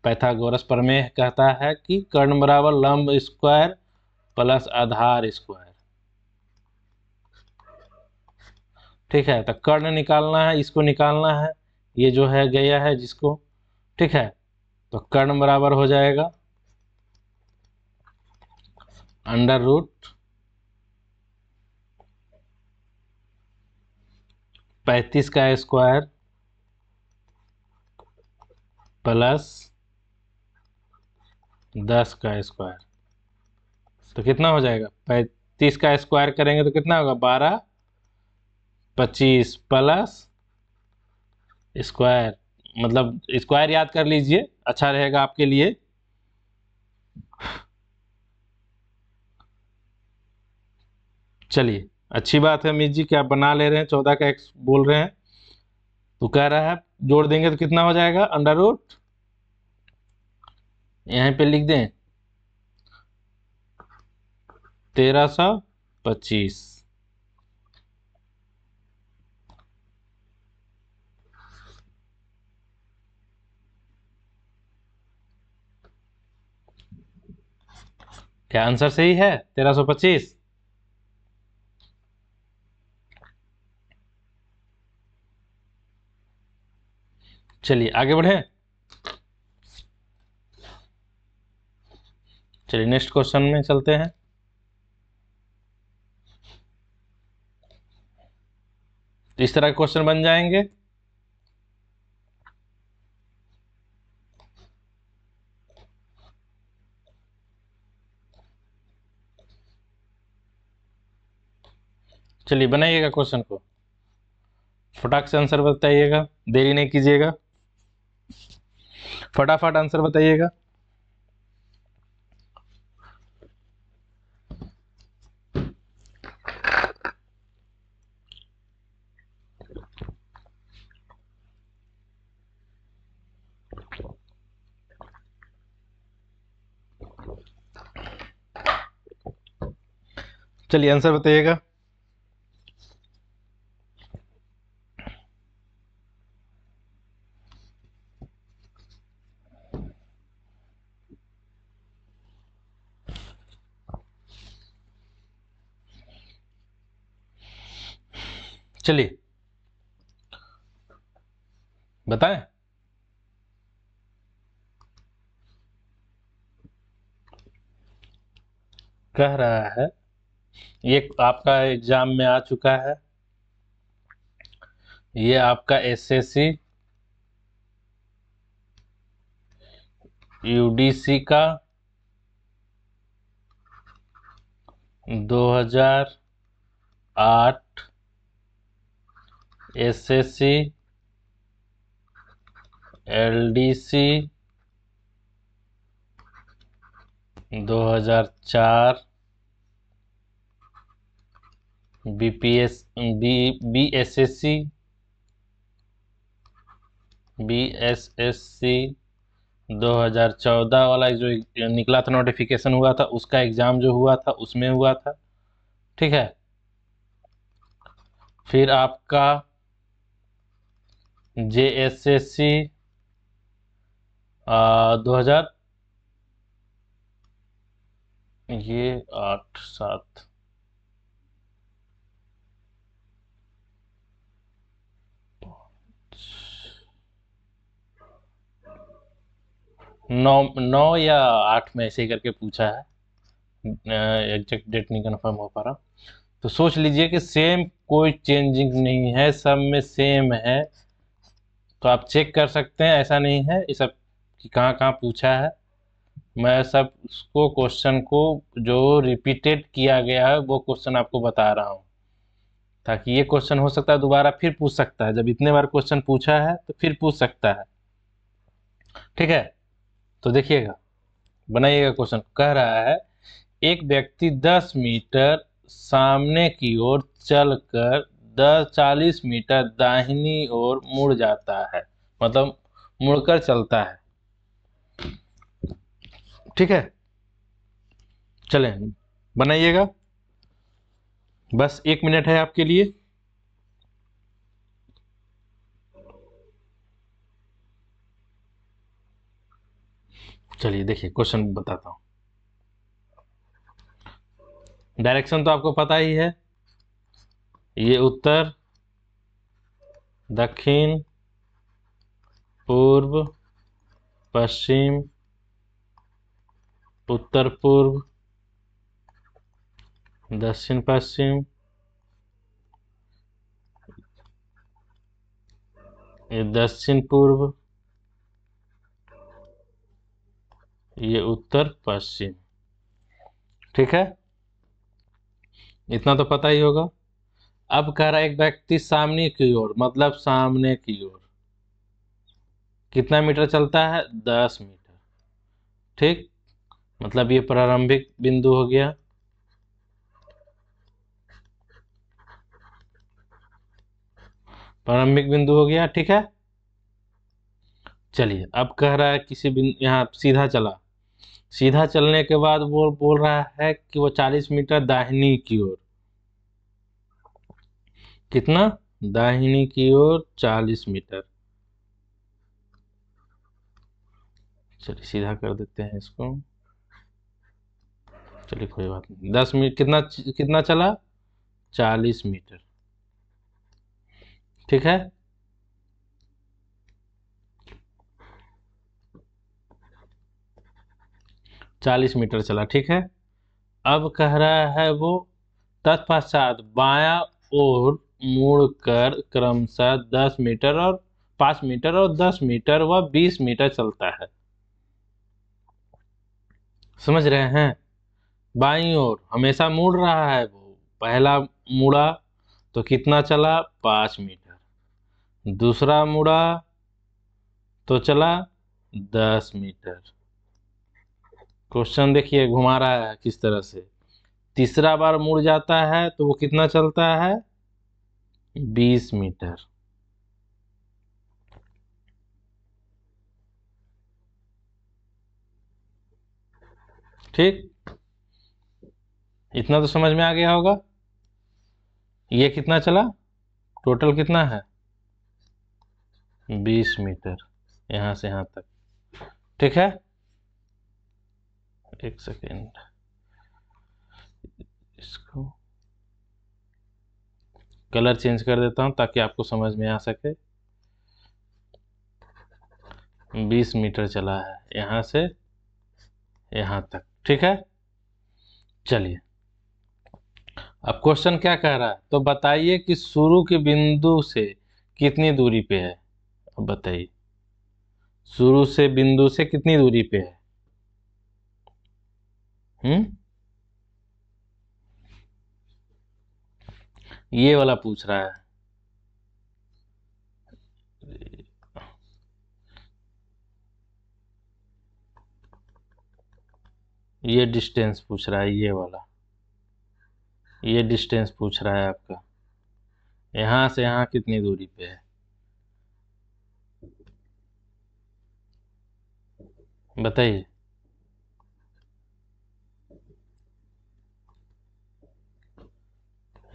पैथागोरस प्रमेय कहता है कि कर्ण बराबर लंब स्क्वायर प्लस आधार स्क्वायर ठीक है तो कर्ण निकालना है इसको निकालना है ये जो है गया है जिसको ठीक है तो कर्ण बराबर हो जाएगा अंडर रूट पैंतीस का स्क्वायर प्लस दस का स्क्वायर तो कितना हो जाएगा पैंतीस का स्क्वायर करेंगे तो कितना होगा बारह पच्चीस प्लस स्क्वायर मतलब स्क्वायर याद कर लीजिए अच्छा रहेगा आपके लिए चलिए अच्छी बात है अमित जी क्या आप बना ले रहे हैं चौदह का एक्स बोल रहे हैं तो कह रहा है जोड़ देंगे तो कितना हो जाएगा अंडर रूट यहाँ पे लिख दें तेरह सौ पच्चीस क्या आंसर सही है तेरह सौ पच्चीस चलिए आगे बढ़े चलिए नेक्स्ट क्वेश्चन में चलते हैं इस तरह के क्वेश्चन बन जाएंगे चलिए बनाइएगा क्वेश्चन को फटाक से आंसर बताइएगा देरी नहीं कीजिएगा फटाफट आंसर बताइएगा चलिए आंसर बताइएगा चलिए बताएं कह रहा है ये आपका एग्जाम में आ चुका है ये आपका एसएससी यूडीसी का 2008 SSC LDC 2004 B P S B B S S C B S S C 2014 वाला जो निकला था नोटिफिकेशन हुआ था उसका एग्ज़ाम जो हुआ था उसमें हुआ था ठीक है फिर आपका जे एस एस सी दो हज़ार ये आठ सात नौ नौ या आठ में ऐसे ही करके पूछा है एग्जैक्ट डेट नहीं कन्फर्म हो पा रहा तो सोच लीजिए कि सेम कोई चेंजिंग नहीं है सब में सेम है तो आप चेक कर सकते हैं ऐसा नहीं है ये सब कि कहाँ कहाँ पूछा है मैं सब उसको क्वेश्चन को जो रिपीटेड किया गया है वो क्वेश्चन आपको बता रहा हूँ ताकि ये क्वेश्चन हो सकता है दोबारा फिर पूछ सकता है जब इतने बार क्वेश्चन पूछा है तो फिर पूछ सकता है ठीक है तो देखिएगा बनाइएगा क्वेश्चन कह रहा है एक व्यक्ति 10 मीटर सामने की ओर चलकर 10 40 मीटर दाहिनी ओर मुड़ जाता है मतलब मुड़कर चलता है ठीक है चलें बनाइएगा बस एक मिनट है आपके लिए चलिए देखिए क्वेश्चन बताता हूँ डायरेक्शन तो आपको पता ही है ये उत्तर दक्षिण पूर्व पश्चिम उत्तर पूर्व दक्षिण पश्चिम ये दक्षिण पूर्व ये उत्तर पश्चिम ठीक है इतना तो पता ही होगा अब कह रहा है एक व्यक्ति सामने की ओर मतलब सामने की ओर कितना मीटर चलता है दस मीटर ठीक मतलब ये प्रारंभिक बिंदु हो गया प्रारंभिक बिंदु हो गया ठीक है चलिए अब कह रहा है किसी बिंदु यहाँ सीधा चला सीधा चलने के बाद वो बोल रहा है कि वो 40 मीटर दाहिनी की ओर कितना दाहिनी की ओर 40 मीटर चलिए सीधा कर देते हैं इसको चलिए कोई बात नहीं दस मीटर कितना कितना चला चालीस मीटर ठीक है चालीस मीटर चला ठीक है अब कह रहा है वो तत्पश्चात बाया ओर मुड़कर क्रमशः दस मीटर और पाँच मीटर और दस मीटर व बीस मीटर चलता है समझ रहे हैं बाई ओर हमेशा मुड़ रहा है वो पहला मुड़ा तो कितना चला पाँच मीटर दूसरा मुड़ा तो चला दस मीटर क्वेश्चन देखिए घुमा रहा है किस तरह से तीसरा बार मुड़ जाता है तो वो कितना चलता है बीस मीटर ठीक इतना तो समझ में आ गया होगा ये कितना चला टोटल कितना है बीस मीटर यहां से यहां तक ठीक है एक सेकेंड इसको कलर चेंज कर देता हूँ ताकि आपको समझ में आ सके 20 मीटर चला है यहाँ से यहाँ तक ठीक है चलिए अब क्वेश्चन क्या कह रहा है तो बताइए कि शुरू के बिंदु से कितनी दूरी पे है अब बताइए शुरू से बिंदु से कितनी दूरी पे है हम्म ये वाला पूछ रहा है ये डिस्टेंस पूछ रहा है ये वाला ये डिस्टेंस पूछ रहा है आपका यहाँ से यहाँ कितनी दूरी पे है बताइए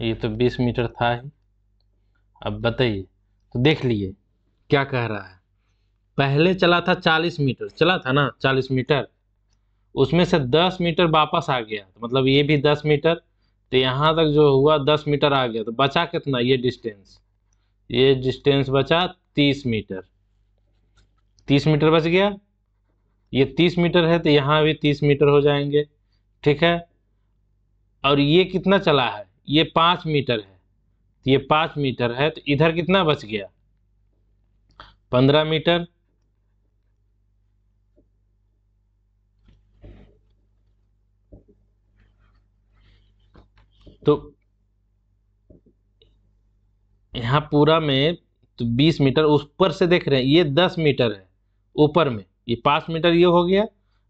ये तो बीस मीटर था ही अब बताइए तो देख लिए क्या कह रहा है पहले चला था चालीस मीटर चला था ना चालीस मीटर उसमें से दस मीटर वापस आ गया तो मतलब ये भी दस मीटर तो यहाँ तक जो हुआ दस मीटर आ गया तो बचा कितना ये डिस्टेंस ये डिस्टेंस बचा तीस मीटर तीस मीटर बच गया ये तीस मीटर है तो यहाँ भी तीस मीटर हो जाएंगे ठीक है और ये कितना चला है ये पाँच मीटर है तो ये पाँच मीटर है तो इधर कितना बच गया पंद्रह मीटर तो यहाँ पूरा में तो बीस मीटर ऊपर से देख रहे हैं ये दस मीटर है ऊपर में ये पाँच मीटर ये हो गया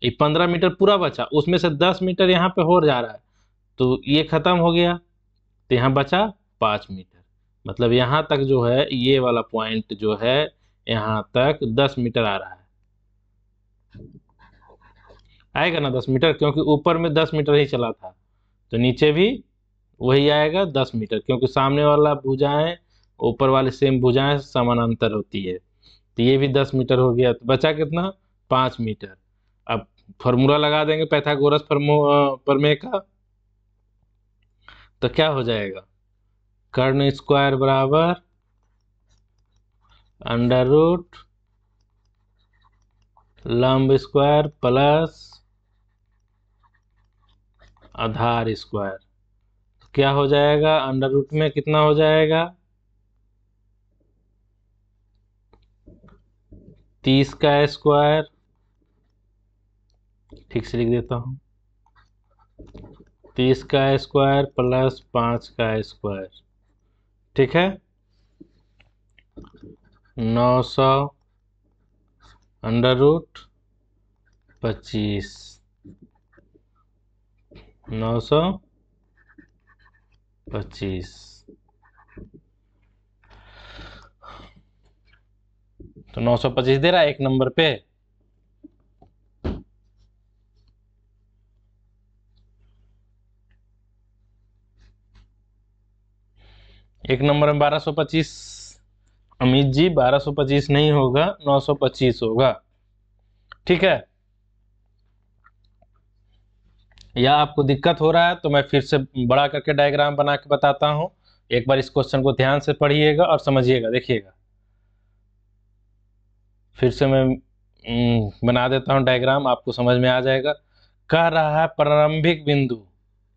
ये पंद्रह मीटर पूरा बचा उसमें से दस मीटर यहाँ पे हो जा रहा है तो ये ख़त्म हो गया तो यहाँ बचा पाँच मीटर मतलब यहाँ तक जो है ये वाला पॉइंट जो है यहाँ तक दस मीटर आ रहा है आएगा ना दस मीटर क्योंकि ऊपर में दस मीटर ही चला था तो नीचे भी वही आएगा दस मीटर क्योंकि सामने वाला भुजाएं ऊपर वाले सेम भुजाएं समानांतर होती है तो ये भी दस मीटर हो गया तो बचा कितना पाँच मीटर अब फॉर्मूला लगा देंगे पैथागोरस फॉर्मो पर का तो क्या हो जाएगा कर्ण स्क्वायर बराबर अंडर रूट लंब स्क्वायर प्लस आधार स्क्वायर तो क्या हो जाएगा अंडर रूट में कितना हो जाएगा तीस का स्क्वायर ठीक से लिख देता हूँ तीस का स्क्वायर प्लस पाँच का स्क्वायर ठीक है नौ सौ अंडर रूट पच्चीस नौ सौ पच्चीस तो नौ सौ पच्चीस दे रहा है एक नंबर पे एक नंबर में 1225 अमित जी 1225 नहीं होगा 925 होगा ठीक है या आपको दिक्कत हो रहा है तो मैं फिर से बड़ा करके डायग्राम बना के बताता हूं एक बार इस क्वेश्चन को ध्यान से पढ़िएगा और समझिएगा देखिएगा फिर से मैं बना देता हूं डायग्राम आपको समझ में आ जाएगा कह रहा है प्रारंभिक बिंदु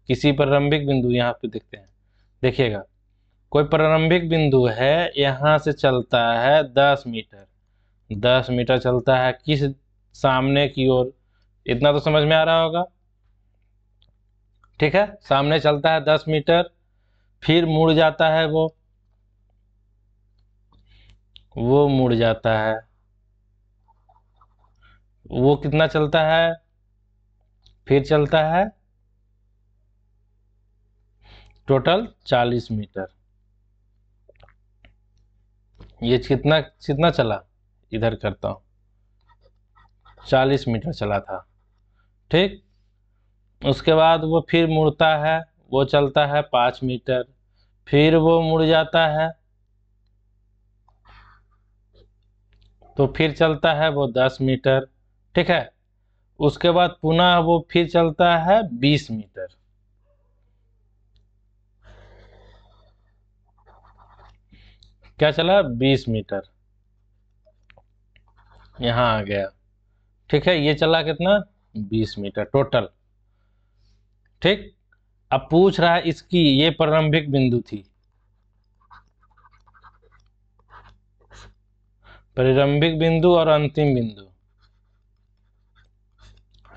किसी प्रारंभिक बिंदु यहाँ पे देखते हैं देखिएगा कोई प्रारंभिक बिंदु है यहाँ से चलता है दस मीटर दस मीटर चलता है किस सामने की ओर इतना तो समझ में आ रहा होगा ठीक है सामने चलता है दस मीटर फिर मुड़ जाता है वो वो मुड़ जाता है वो कितना चलता है फिर चलता है टोटल चालीस मीटर ये कितना कितना चला इधर करता हूँ चालीस मीटर चला था ठीक उसके बाद वो फिर मुड़ता है वो चलता है पाँच मीटर फिर वो मुड़ जाता है तो फिर चलता है वो दस मीटर ठीक है उसके बाद पुनः वो फिर चलता है बीस मीटर क्या चला बीस मीटर यहाँ आ गया ठीक है ये चला कितना बीस मीटर टोटल ठीक अब पूछ रहा है इसकी ये प्रारंभिक बिंदु थी प्रारंभिक बिंदु और अंतिम बिंदु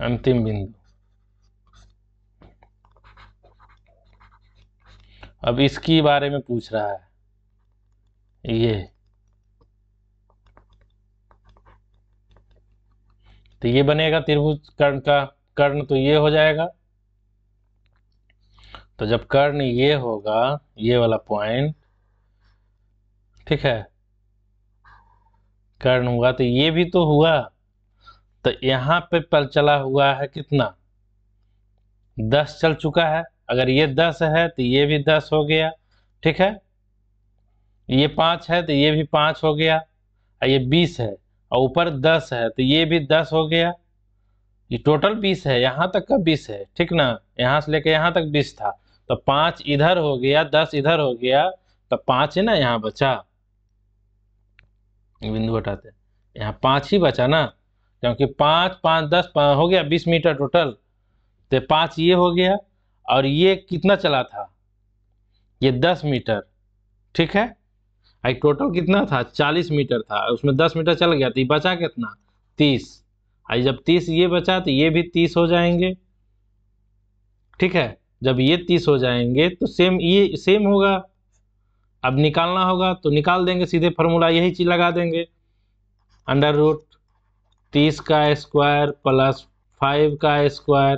अंतिम बिंदु अब इसकी बारे में पूछ रहा है ये तो ये बनेगा त्रिभुज कर्ण का कर्ण तो ये हो जाएगा तो जब कर्ण ये होगा ये वाला पॉइंट ठीक है कर्ण हुआ तो ये भी तो हुआ तो यहां पे पल चला हुआ है कितना दस चल चुका है अगर ये दस है तो ये भी दस हो गया ठीक है ये पाँच है तो ये भी पाँच हो गया और ये बीस है और ऊपर दस है तो ये भी दस हो गया ये टोटल बीस है यहाँ तक का बीस है ठीक ना यहाँ से लेके यहाँ तक बीस था तो पाँच इधर हो गया दस इधर हो गया तो पाँच है ना यहाँ बचा बिंदु हटाते यहाँ पाँच ही बचा ना क्योंकि पाँच पाँच दस पाँच हो गया बीस मीटर टोटल तो पाँच ये हो गया और ये कितना चला था ये दस मीटर ठीक है आई टोटल कितना था चालीस मीटर था उसमें दस मीटर चल गया तो बचा कितना तीस आई जब तीस ये बचा तो ये भी तीस हो जाएंगे ठीक है जब ये तीस हो जाएंगे तो सेम ये सेम होगा अब निकालना होगा तो निकाल देंगे सीधे फार्मूला यही चीज लगा देंगे अंडर रूट तीस का स्क्वायर प्लस फाइव का स्क्वायर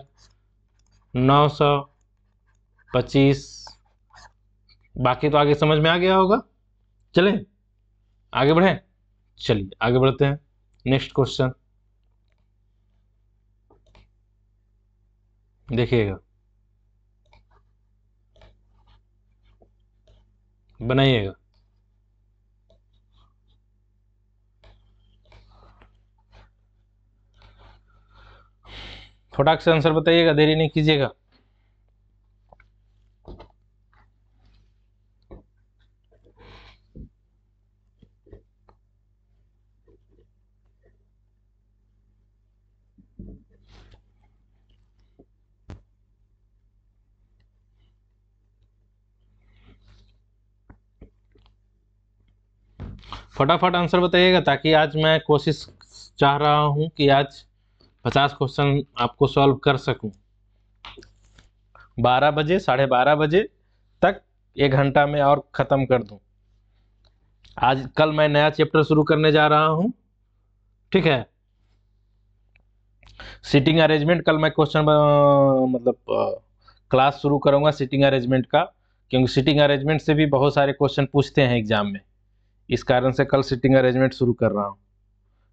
नौ सौ पच्चीस बाकी तो आगे समझ में आ गया होगा चलें आगे बढ़ें चलिए आगे बढ़ते हैं नेक्स्ट क्वेश्चन देखिएगा बनाइएगा फटाक से आंसर बताइएगा देरी नहीं कीजिएगा फटाफट आंसर बताइएगा ताकि आज मैं कोशिश चाह रहा हूँ कि आज पचास क्वेश्चन आपको सॉल्व कर सकूँ बारह बजे साढ़े बारह बजे तक एक घंटा में और ख़त्म कर दूँ आज कल मैं नया चैप्टर शुरू करने जा रहा हूँ ठीक है सीटिंग अरेंजमेंट कल मैं क्वेश्चन मतलब क्लास शुरू करूँगा सीटिंग अरेंजमेंट का क्योंकि सीटिंग अरेंजमेंट से भी बहुत सारे क्वेश्चन पूछते हैं एग्जाम में इस कारण से कल सिटिंग अरेंजमेंट शुरू कर रहा हूँ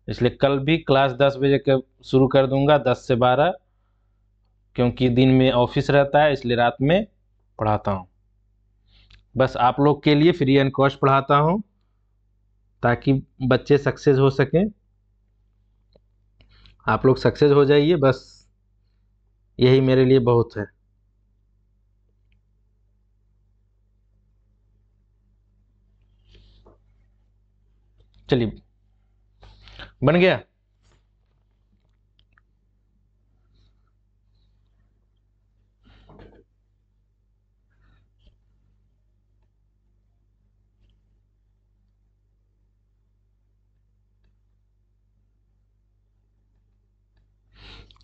इसलिए कल भी क्लास दस बजे के शुरू कर दूंगा दस से बारह क्योंकि दिन में ऑफिस रहता है इसलिए रात में पढ़ाता हूँ बस आप लोग के लिए फ्री एंड कॉस्ट पढ़ाता हूँ ताकि बच्चे सक्सेस हो सकें आप लोग सक्सेस हो जाइए बस यही मेरे लिए बहुत है चलिए बन गया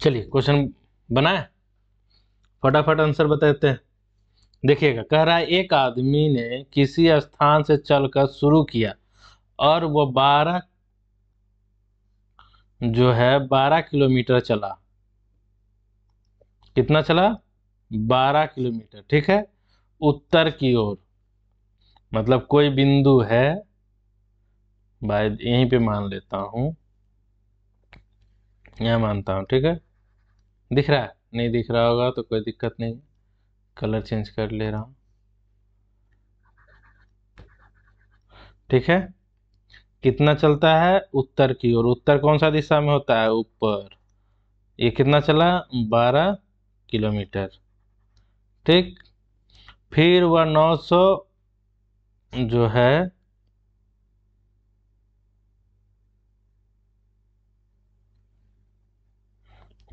चलिए क्वेश्चन बनाए फटाफट आंसर बताते हैं देखिएगा कह रहा है एक आदमी ने किसी स्थान से चलकर शुरू किया और वो बारह जो है बारह किलोमीटर चला कितना चला बारह किलोमीटर ठीक है उत्तर की ओर मतलब कोई बिंदु है भाई यहीं पे मान लेता हूँ यहाँ मानता हूँ ठीक है दिख रहा है नहीं दिख रहा होगा तो कोई दिक्कत नहीं कलर चेंज कर ले रहा हूँ ठीक है कितना चलता है उत्तर की ओर उत्तर कौन सा दिशा में होता है ऊपर ये कितना चला बारह किलोमीटर ठीक फिर वह नौ सौ जो है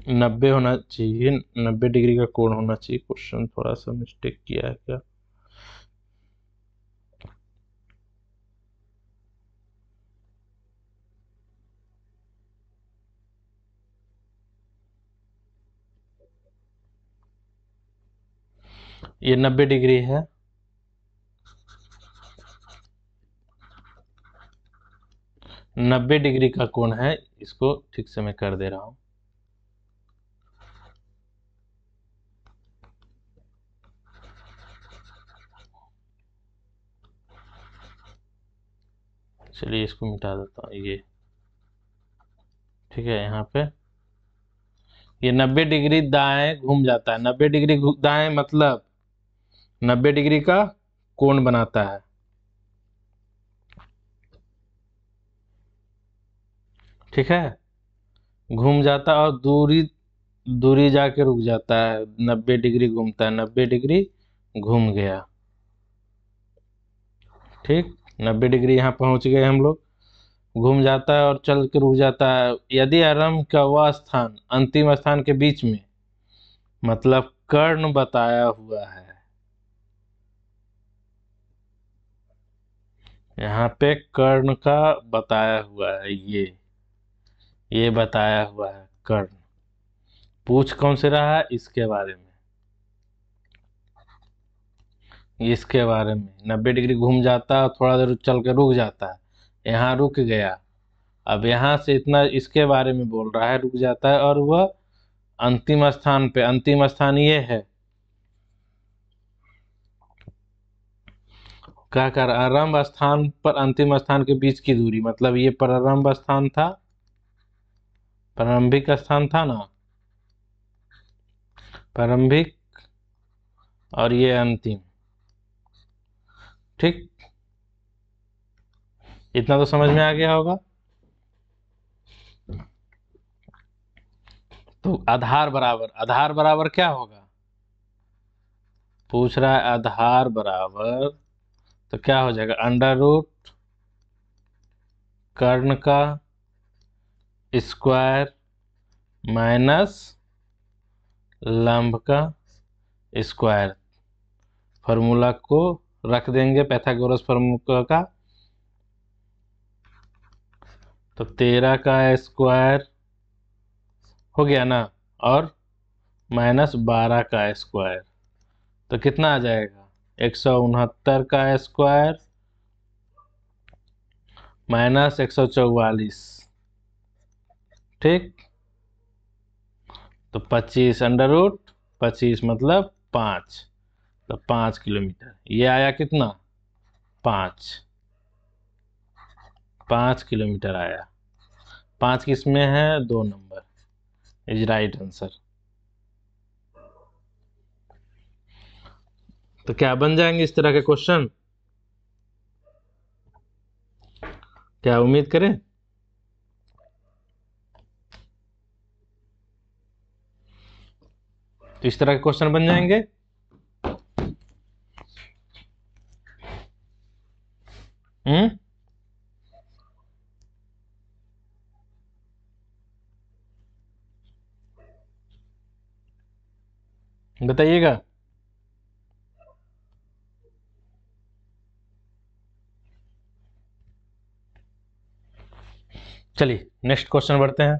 नब्बे होना चाहिए नब्बे डिग्री का कोण होना चाहिए क्वेश्चन थोड़ा सा मिस्टेक किया है क्या ये नब्बे डिग्री है नब्बे डिग्री का कोण है इसको ठीक से मैं कर दे रहा हूं चलिए इसको मिटा देता हूँ ये ठीक है यहाँ पे ये नब्बे डिग्री दाएं घूम जाता है नब्बे डिग्री दाएं मतलब 90 डिग्री का कोण बनाता है ठीक है घूम जाता और दूरी दूरी जाके रुक जाता है नब्बे डिग्री घूमता है नब्बे डिग्री घूम गया ठीक नब्बे डिग्री यहाँ पहुँच गए हम लोग घूम जाता है और चल के रुक जाता है यदि आरंभ का वह स्थान अंतिम स्थान के बीच में मतलब कर्ण बताया हुआ है यहाँ पे कर्ण का बताया हुआ है ये ये बताया हुआ है कर्ण पूछ कौन से रहा है इसके बारे में इसके बारे में नब्बे डिग्री घूम जाता है थोड़ा देर चल के रुक जाता है यहाँ रुक गया अब यहाँ से इतना इसके बारे में बोल रहा है रुक जाता है और वह अंतिम स्थान पे अंतिम स्थान ये है का कर आरंभ स्थान पर अंतिम स्थान के बीच की दूरी मतलब ये प्रारंभ स्थान था प्रारंभिक स्थान था ना प्रारंभिक और ये अंतिम ठीक इतना तो समझ में आ गया होगा तो आधार बराबर आधार बराबर क्या होगा पूछ रहा है आधार बराबर तो क्या हो जाएगा अंडर रूट कर्ण का स्क्वायर माइनस लंब का स्क्वायर फॉर्मूला को रख देंगे पैथागोरस फॉर्मूला का तो तेरह का स्क्वायर हो गया ना और माइनस बारह का स्क्वायर तो कितना आ जाएगा एक सौ उनहत्तर का स्क्वायर माइनस एक सौ चौवालीस ठीक तो पच्चीस अंडर रूट पच्चीस मतलब पाँच तो पाँच किलोमीटर ये आया कितना पाँच पाँच किलोमीटर आया पाँच किस में है दो नंबर इज राइट आंसर तो क्या बन जाएंगे इस तरह के क्वेश्चन क्या उम्मीद करें तो इस तरह के क्वेश्चन बन जाएंगे हम्म बताइएगा चलिए नेक्स्ट क्वेश्चन बढ़ते हैं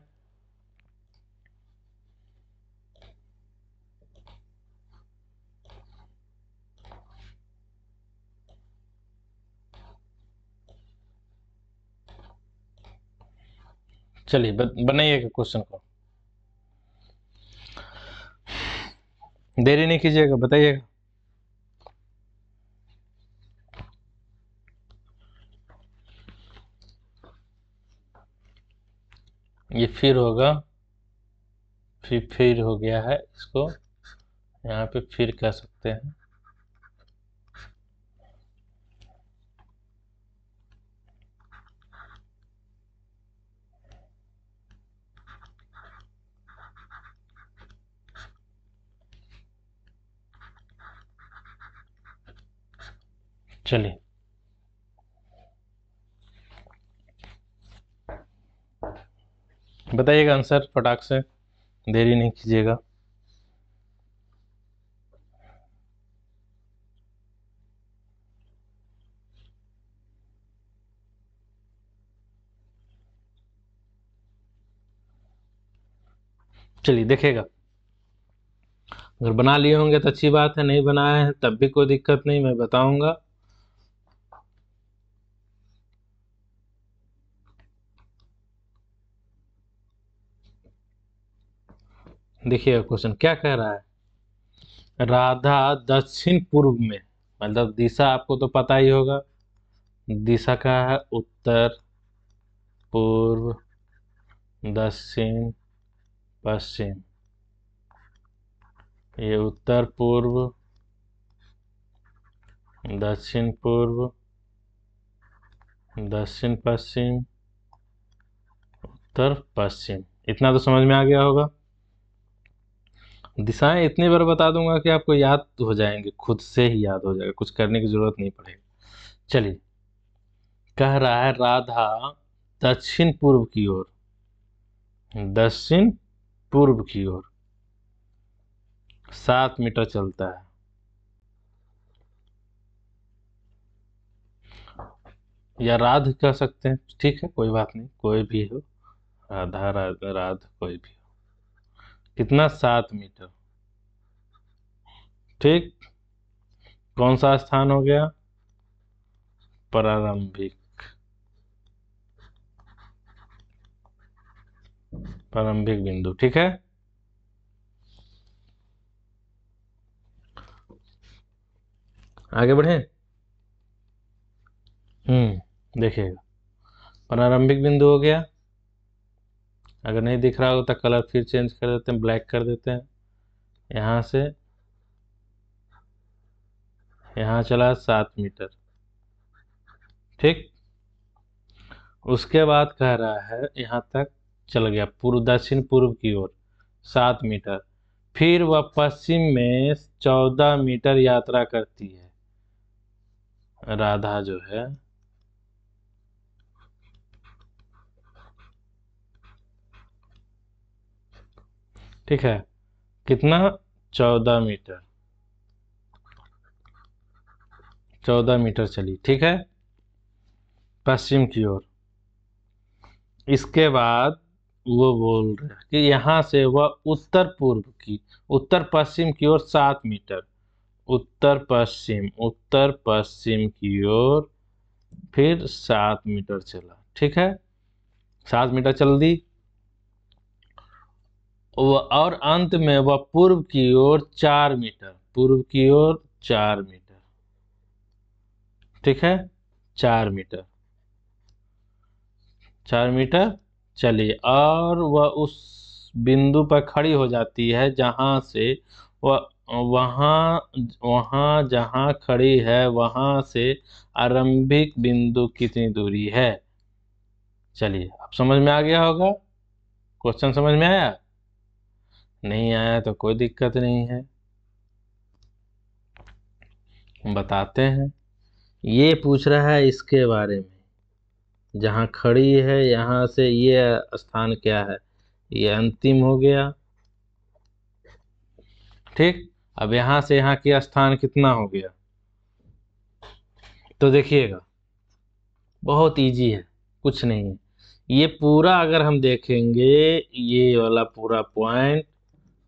चलिए बनाइएगा क्वेश्चन को देरी नहीं कीजिएगा बताइएगा ये फिर होगा फिर फिर हो गया है इसको यहाँ पे फिर कह सकते हैं चलिए बताइएगा आंसर फटाक से देरी नहीं कीजिएगा चलिए देखेगा अगर बना लिए होंगे तो अच्छी बात है नहीं बनाए हैं तब भी कोई दिक्कत नहीं मैं बताऊंगा देखिएगा क्वेश्चन क्या कह रहा है राधा दक्षिण पूर्व में मतलब दिशा आपको तो पता ही होगा दिशा का है उत्तर पूर्व दक्षिण पश्चिम ये उत्तर पूर्व दक्षिण पूर्व दक्षिण पश्चिम उत्तर पश्चिम इतना तो समझ में आ गया होगा दिशाएं इतनी बार बता दूंगा कि आपको याद हो जाएंगे खुद से ही याद हो जाएगा कुछ करने की जरूरत नहीं पड़ेगी चलिए कह रहा है राधा दक्षिण पूर्व की ओर दक्षिण पूर्व की ओर सात मीटर चलता है या राध कह सकते हैं ठीक है कोई बात नहीं कोई भी हो राधा राधा राध कोई भी हो कितना सात मीटर ठीक कौन सा स्थान हो गया प्रारंभिक प्रारंभिक बिंदु ठीक है आगे बढ़े हम्म देखिएगा प्रारंभिक बिंदु हो गया अगर नहीं दिख रहा हो तो कलर फिर चेंज कर देते हैं ब्लैक कर देते हैं यहाँ से यहाँ चला सात मीटर ठीक उसके बाद कह रहा है यहाँ तक चल गया पूर्व दक्षिण पूर्व की ओर सात मीटर फिर वह पश्चिम में चौदह मीटर यात्रा करती है राधा जो है ठीक है कितना चौदह मीटर चौदह मीटर चली ठीक है पश्चिम की ओर इसके बाद वो बोल रहे हैं कि यहाँ से वह उत्तर पूर्व की उत्तर पश्चिम की ओर सात मीटर उत्तर पश्चिम उत्तर पश्चिम की ओर फिर सात मीटर चला ठीक है सात मीटर चल दी और अंत में वह पूर्व की ओर चार मीटर पूर्व की ओर चार मीटर ठीक है चार मीटर चार मीटर चलिए और वह उस बिंदु पर खड़ी हो जाती है जहां से वह वहाँ वहाँ जहाँ खड़ी है वहां से आरंभिक बिंदु कितनी दूरी है चलिए अब समझ में आ गया होगा क्वेश्चन समझ में आया नहीं आया तो कोई दिक्कत नहीं है बताते हैं ये पूछ रहा है इसके बारे में जहाँ खड़ी है यहाँ से ये स्थान क्या है ये अंतिम हो गया ठीक अब यहाँ से यहाँ की स्थान कितना हो गया तो देखिएगा बहुत इजी है कुछ नहीं है ये पूरा अगर हम देखेंगे ये वाला पूरा पॉइंट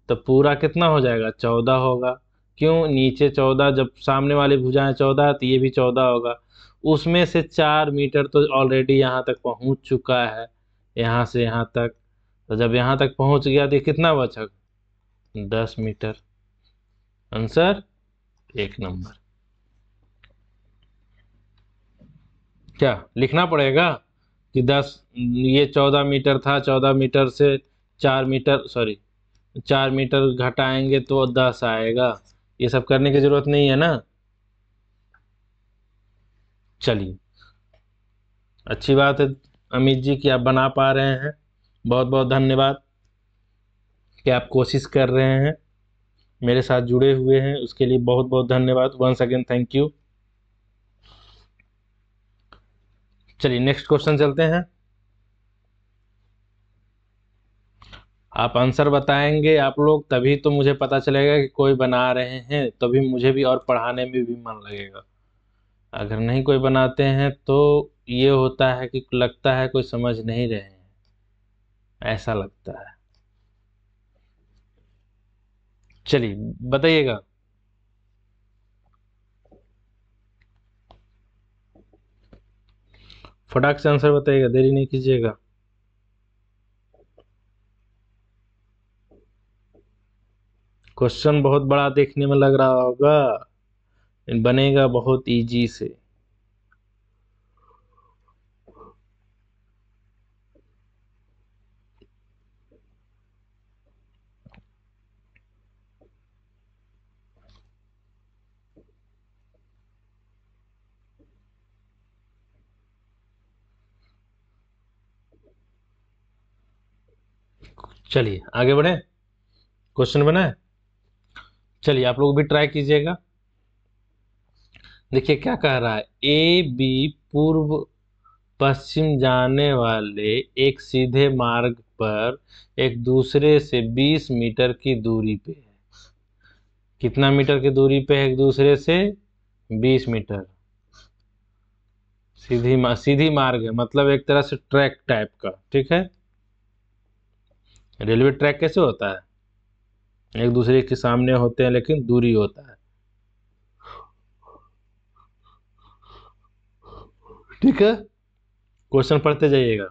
तो पूरा कितना हो जाएगा चौदह होगा क्यों नीचे चौदह जब सामने वाली भुजाएं चौदह तो ये भी चौदह होगा उसमें से चार मीटर तो ऑलरेडी यहाँ तक पहुँच चुका है यहाँ से यहाँ तक तो जब यहाँ तक पहुँच गया तो कितना बचा दस मीटर आंसर एक नंबर क्या लिखना पड़ेगा कि दस ये चौदह मीटर था चौदह मीटर से चार मीटर सॉरी चार मीटर घटाएंगे तो दस आएगा ये सब करने की ज़रूरत नहीं है ना चलिए अच्छी बात है अमित जी कि आप बना पा रहे हैं बहुत बहुत धन्यवाद कि आप कोशिश कर रहे हैं मेरे साथ जुड़े हुए हैं उसके लिए बहुत बहुत धन्यवाद वंस अगेन थैंक यू चलिए नेक्स्ट क्वेश्चन चलते हैं आप आंसर बताएंगे आप लोग तभी तो मुझे पता चलेगा कि कोई बना रहे हैं तभी मुझे भी और पढ़ाने में भी मन लगेगा अगर नहीं कोई बनाते हैं तो ये होता है कि लगता है कोई समझ नहीं रहे हैं ऐसा लगता है चलिए बताइएगा फटाक से आंसर बताइएगा देरी नहीं कीजिएगा क्वेश्चन बहुत बड़ा देखने में लग रहा होगा बनेगा बहुत इजी से चलिए आगे बढ़े क्वेश्चन बनाए चलिए आप लोग भी ट्राई कीजिएगा देखिए क्या कह रहा है ए बी पूर्व पश्चिम जाने वाले एक सीधे मार्ग पर एक दूसरे से 20 मीटर की दूरी पे है कितना मीटर की दूरी पे है एक दूसरे से 20 मीटर सीधी मा, सीधी मार्ग है मतलब एक तरह से ट्रैक टाइप का ठीक है रेलवे ट्रैक कैसे होता है एक दूसरे के सामने होते हैं लेकिन दूरी होता है ठीक है क्वेश्चन पढ़ते जाइएगा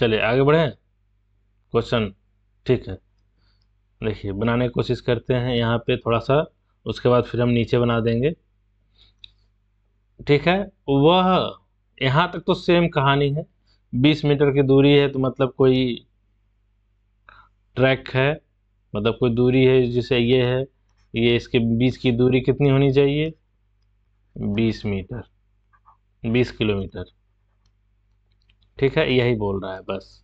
चलिए आगे बढ़े क्वेश्चन ठीक है देखिए बनाने की कोशिश करते हैं यहाँ पे थोड़ा सा उसके बाद फिर हम नीचे बना देंगे ठीक है वह यहाँ तक तो सेम कहानी है बीस मीटर की दूरी है तो मतलब कोई ट्रैक है मतलब कोई दूरी है जिसे ये है ये इसके बीच की दूरी कितनी होनी चाहिए बीस मीटर बीस किलोमीटर ठीक है यही बोल रहा है बस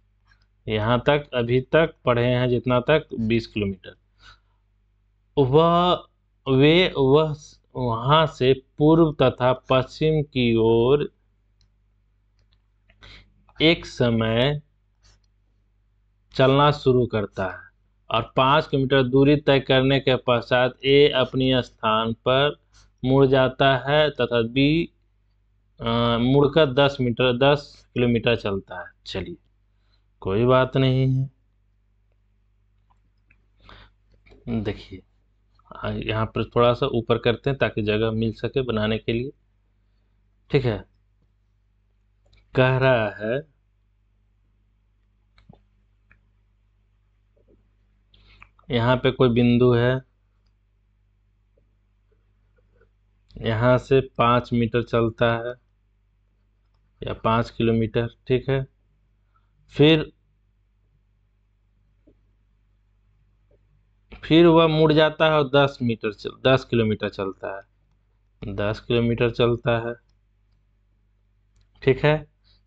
यहाँ तक अभी तक पढ़े हैं जितना तक बीस किलोमीटर वह वे वह वहाँ से पूर्व तथा पश्चिम की ओर एक समय चलना शुरू करता है और पाँच किलोमीटर दूरी तय करने के पश्चात ए अपनी स्थान पर मुड़ जाता है तथा बी मुड़कर दस मीटर दस किलोमीटर चलता है चलिए कोई बात नहीं है देखिए यहाँ पर थोड़ा सा ऊपर करते हैं ताकि जगह मिल सके बनाने के लिए ठीक है कह रहा है यहाँ पे कोई बिंदु है यहाँ से पाँच मीटर चलता है या पाँच किलोमीटर ठीक है फिर फिर वह मुड़ जाता है और दस मीटर चल दस किलोमीटर चलता है दस किलोमीटर चलता है ठीक है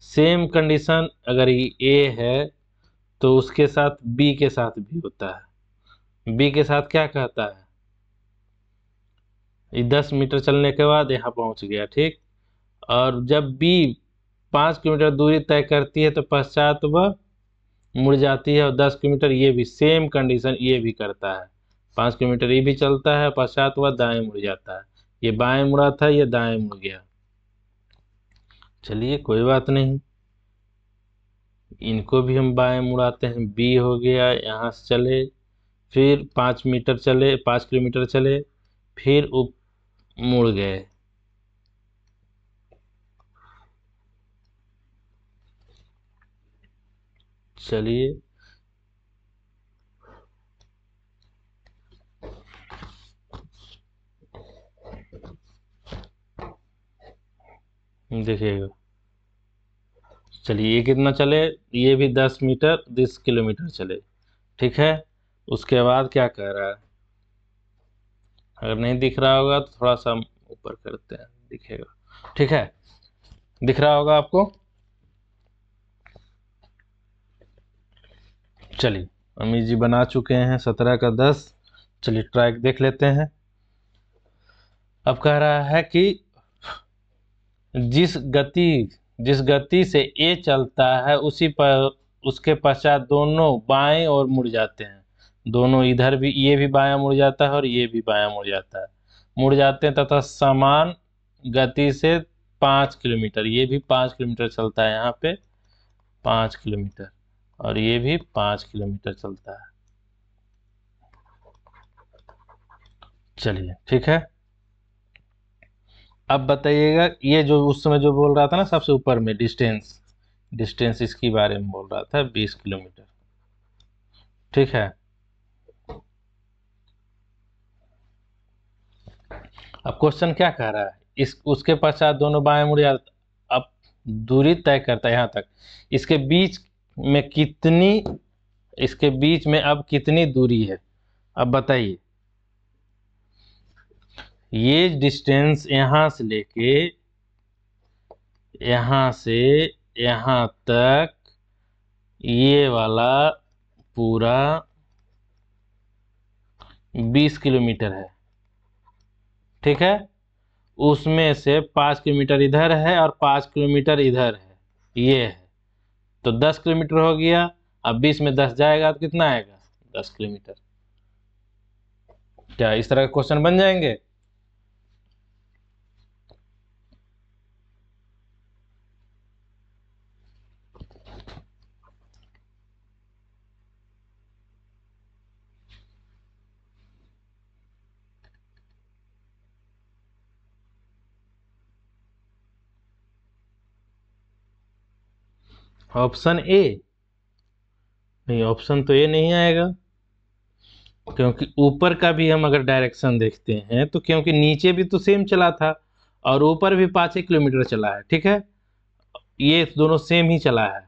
सेम कंडीशन अगर ये ए है तो उसके साथ बी के साथ भी होता है बी के साथ क्या कहता है ये दस मीटर चलने के बाद यहाँ पहुँच गया ठीक और जब बी पाँच किलोमीटर दूरी तय करती है तो पश्चात वह मुड़ जाती है और दस किलोमीटर ये भी सेम कंडीशन ये भी करता है पाँच किलोमीटर ये भी चलता है पश्चात वह दाएँ मुड़ जाता है ये बाएँ मुड़ा था ये दाएँ मुड़ गया चलिए कोई बात नहीं इनको भी हम बाएं मुड़ाते हैं बी हो गया यहाँ से चले फिर पाँच मीटर चले पाँच किलोमीटर चले फिर उप मुड़ गए चलिए देखिएगा चलिए ये कितना चले ये भी दस मीटर दस किलोमीटर चले ठीक है उसके बाद क्या कह रहा है अगर नहीं दिख रहा होगा तो थोड़ा सा ऊपर करते हैं दिखेगा ठीक है दिख रहा होगा आपको चलिए अमित जी बना चुके हैं सत्रह का दस चलिए ट्रैक देख लेते हैं अब कह रहा है कि जिस गति जिस गति से ए चलता है उसी पर उसके पश्चात दोनों बाएं और मुड़ जाते हैं दोनों इधर भी ये भी बायां मुड़ जाता है और ये भी बायां मुड़ जाता है मुड़ जाते हैं तथा समान गति से पाँच किलोमीटर ये भी पाँच किलोमीटर चलता है यहाँ पे पाँच किलोमीटर और ये भी पाँच किलोमीटर चलता है चलिए ठीक है अब बताइएगा ये जो उस समय जो बोल रहा था ना सबसे ऊपर में डिस्टेंस डिस्टेंस इसके बारे में बोल रहा था बीस किलोमीटर ठीक है अब क्वेश्चन क्या कह रहा है इस उसके पश्चात दोनों बाएं मुड़ जाते अब दूरी तय करता है यहाँ तक इसके बीच में कितनी इसके बीच में अब कितनी दूरी है अब बताइए ये डिस्टेंस यहाँ से लेके यहाँ से यहाँ तक ये वाला पूरा 20 किलोमीटर है ठीक है उसमें से पाँच किलोमीटर इधर है और पाँच किलोमीटर इधर है ये है तो दस किलोमीटर हो गया अब बीस में दस जाएगा तो कितना आएगा दस किलोमीटर क्या इस तरह के क्वेश्चन बन जाएंगे ऑप्शन ए नहीं ऑप्शन तो ए नहीं आएगा क्योंकि ऊपर का भी हम अगर डायरेक्शन देखते हैं तो क्योंकि नीचे भी तो सेम चला था और ऊपर भी पाँच एक किलोमीटर चला है ठीक है ये दोनों सेम ही चला है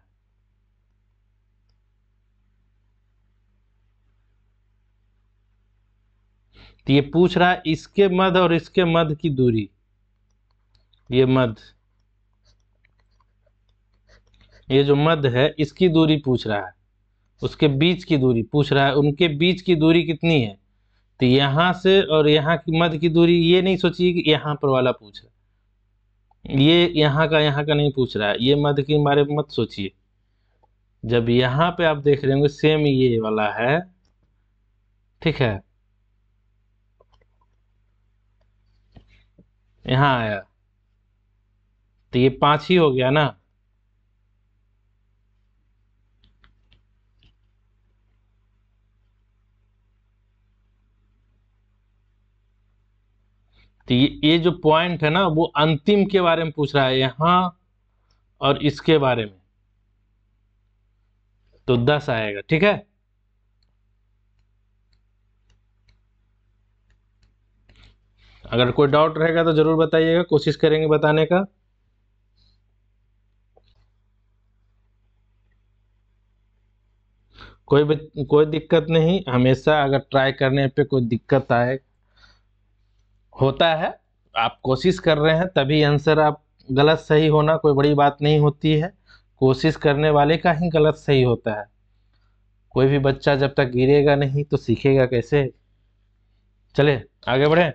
तो ये पूछ रहा है इसके मध्य और इसके मध्य की दूरी ये मध्य ये जो मध्य है इसकी दूरी पूछ रहा है उसके बीच की दूरी पूछ रहा है उनके बीच की दूरी कितनी है तो यहाँ से और यहाँ की मध्य की दूरी ये नहीं सोचिए कि यहाँ पर वाला पूछ रहा है ये यहाँ का यहाँ का नहीं पूछ रहा है ये मध्य के बारे में मत सोचिए जब यहाँ पे आप देख रहे होंगे सेम ये वाला है ठीक है यहाँ आया तो ये पांच ही हो गया ना तो ये ये जो पॉइंट है ना वो अंतिम के बारे में पूछ रहा है यहाँ और इसके बारे में तो दस आएगा ठीक है अगर कोई डाउट रहेगा तो जरूर बताइएगा कोशिश करेंगे बताने का कोई कोई दिक्कत नहीं हमेशा अगर ट्राई करने पे कोई दिक्कत आए होता है आप कोशिश कर रहे हैं तभी आंसर आप गलत सही होना कोई बड़ी बात नहीं होती है कोशिश करने वाले का ही गलत सही होता है कोई भी बच्चा जब तक गिरेगा नहीं तो सीखेगा कैसे चले आगे बढ़े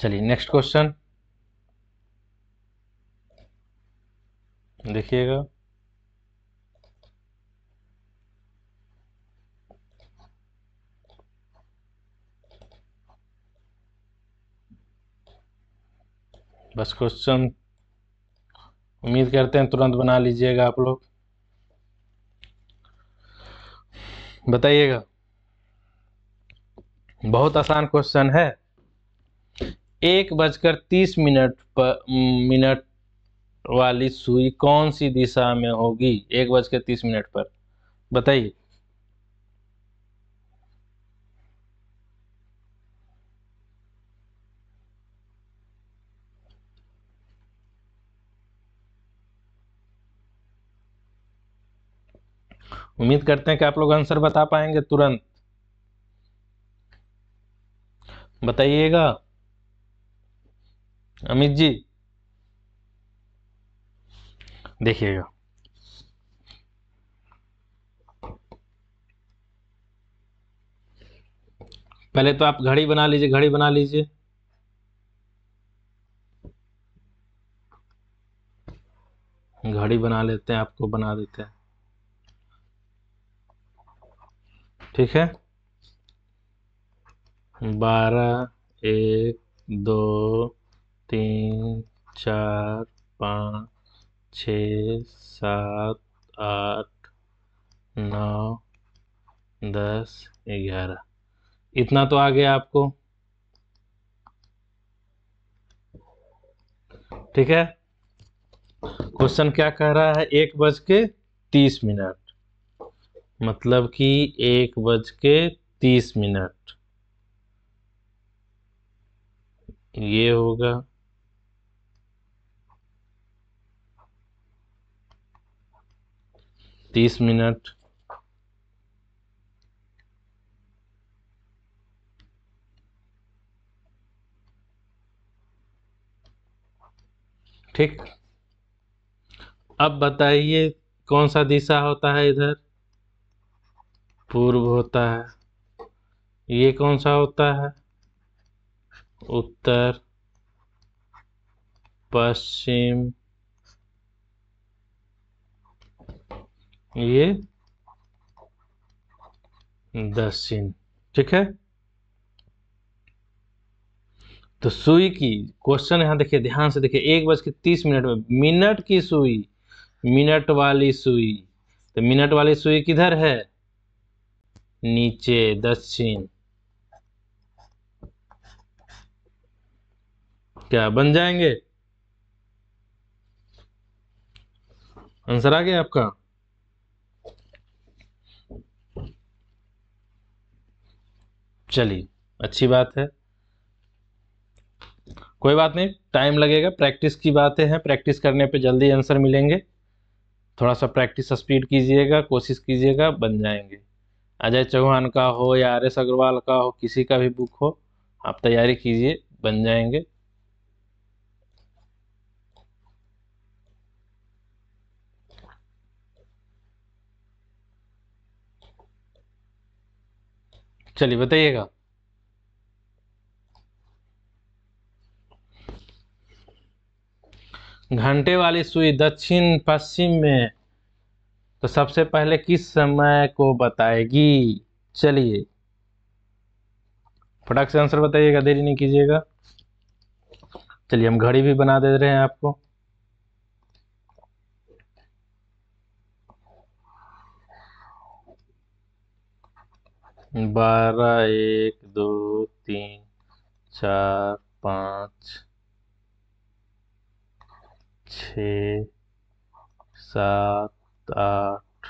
चलिए नेक्स्ट क्वेश्चन देखिएगा बस क्वेश्चन उम्मीद करते हैं तुरंत बना लीजिएगा आप लोग बताइएगा बहुत आसान क्वेश्चन है एक बजकर तीस मिनट पर मिनट वाली सुई कौन सी दिशा में होगी एक बजकर तीस मिनट पर बताइए उम्मीद करते हैं कि आप लोग आंसर बता पाएंगे तुरंत बताइएगा अमित जी देखिएगा पहले तो आप घड़ी बना लीजिए घड़ी बना लीजिए घड़ी बना लेते हैं आपको बना देते हैं ठीक है बारह एक दो तीन चार पाँच छ सात आठ नौ दस ग्यारह इतना तो आ गया आपको ठीक है क्वेश्चन क्या कह रहा है एक बज के तीस मिनट मतलब कि एक बज के तीस मिनट ये होगा तीस मिनट ठीक अब बताइए कौन सा दिशा होता है इधर पूर्व होता है ये कौन सा होता है उत्तर पश्चिम ये दक्षिण ठीक है तो सुई की क्वेश्चन यहां देखिए ध्यान से देखिए एक बज के तीस मिनट में मिनट की सुई मिनट वाली सुई तो मिनट वाली सुई किधर है नीचे दक्षिण क्या बन जाएंगे आंसर आ गया आपका चलिए अच्छी बात है कोई बात नहीं टाइम लगेगा प्रैक्टिस की बातें हैं प्रैक्टिस करने पे जल्दी आंसर मिलेंगे थोड़ा सा प्रैक्टिस स्पीड कीजिएगा कोशिश कीजिएगा बन जाएंगे अजय चौहान का हो या आर एस अग्रवाल का हो किसी का भी बुक हो आप तैयारी कीजिए बन जाएंगे चलिए बताइएगा घंटे वाली सुई दक्षिण पश्चिम में तो सबसे पहले किस समय को बताएगी चलिए फटाक से आंसर बताइएगा देरी नहीं कीजिएगा चलिए हम घड़ी भी बना दे रहे हैं आपको बारह एक दो तीन चार पाँच छ सात आठ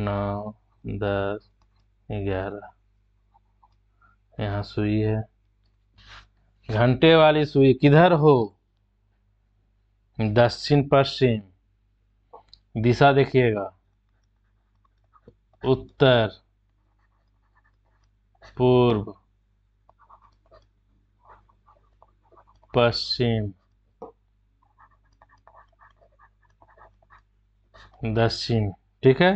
नौ दस ग्यारह यहाँ सुई है घंटे वाली सुई किधर हो दक्षिण पश्चिम दिशा देखिएगा उत्तर पूर्व पश्चिम दक्षिण ठीक है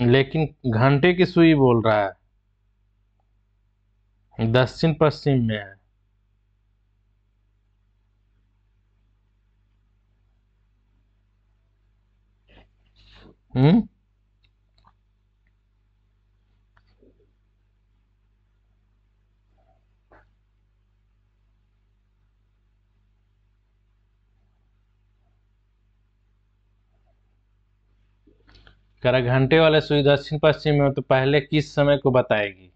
लेकिन घंटे की सुई बोल रहा है दक्षिण पश्चिम में है हम्म करा घंटे वाले सुई दक्षिण पश्चिम में हो तो पहले किस समय को बताएगी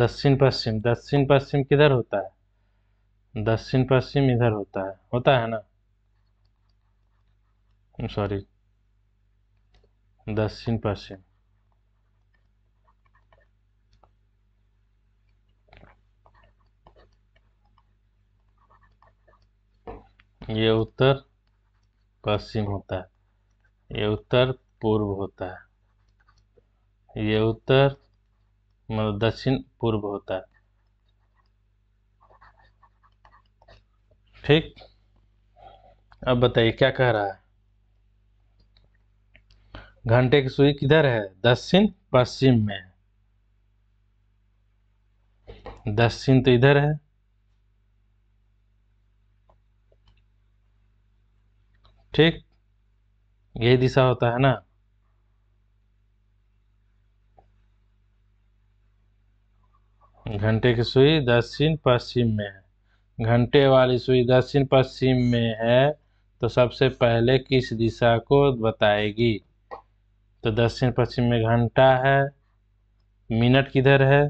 दक्षिण पश्चिम दक्षिण पश्चिम किधर होता है दक्षिण पश्चिम इधर होता है होता है ना सॉरी दक्षिण पश्चिम ये उत्तर पश्चिम होता है ये उत्तर पूर्व होता है ये उत्तर मतलब दक्षिण पूर्व होता है ठीक अब बताइए क्या कह रहा है घंटे की सुई किधर है दक्षिण पश्चिम में दक्षिण तो इधर है ठीक यही दिशा होता है ना घंटे की सुई दक्षिण पश्चिम में है घंटे वाली सुई दक्षिण पश्चिम में है तो सबसे पहले किस दिशा को बताएगी तो दक्षिण पश्चिम में घंटा है मिनट किधर है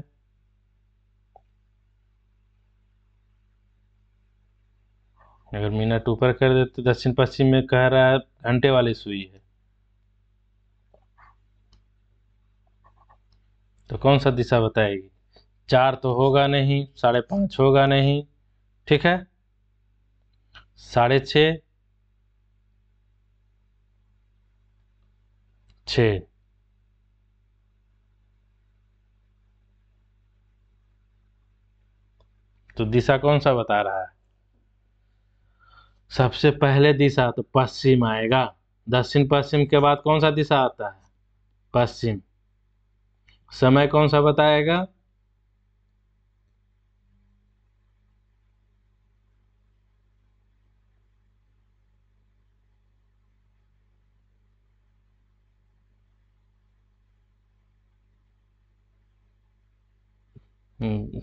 अगर मिनट ऊपर कर दे तो दक्षिण पश्चिम में कह रहा है घंटे वाली सुई है तो कौन सा दिशा बताएगी चार तो होगा नहीं साढ़े पाँच होगा नहीं ठीक है साढ़े छः छः तो दिशा कौन सा बता रहा है सबसे पहले दिशा तो पश्चिम आएगा दक्षिण पश्चिम के बाद कौन सा दिशा आता है पश्चिम समय कौन सा बताएगा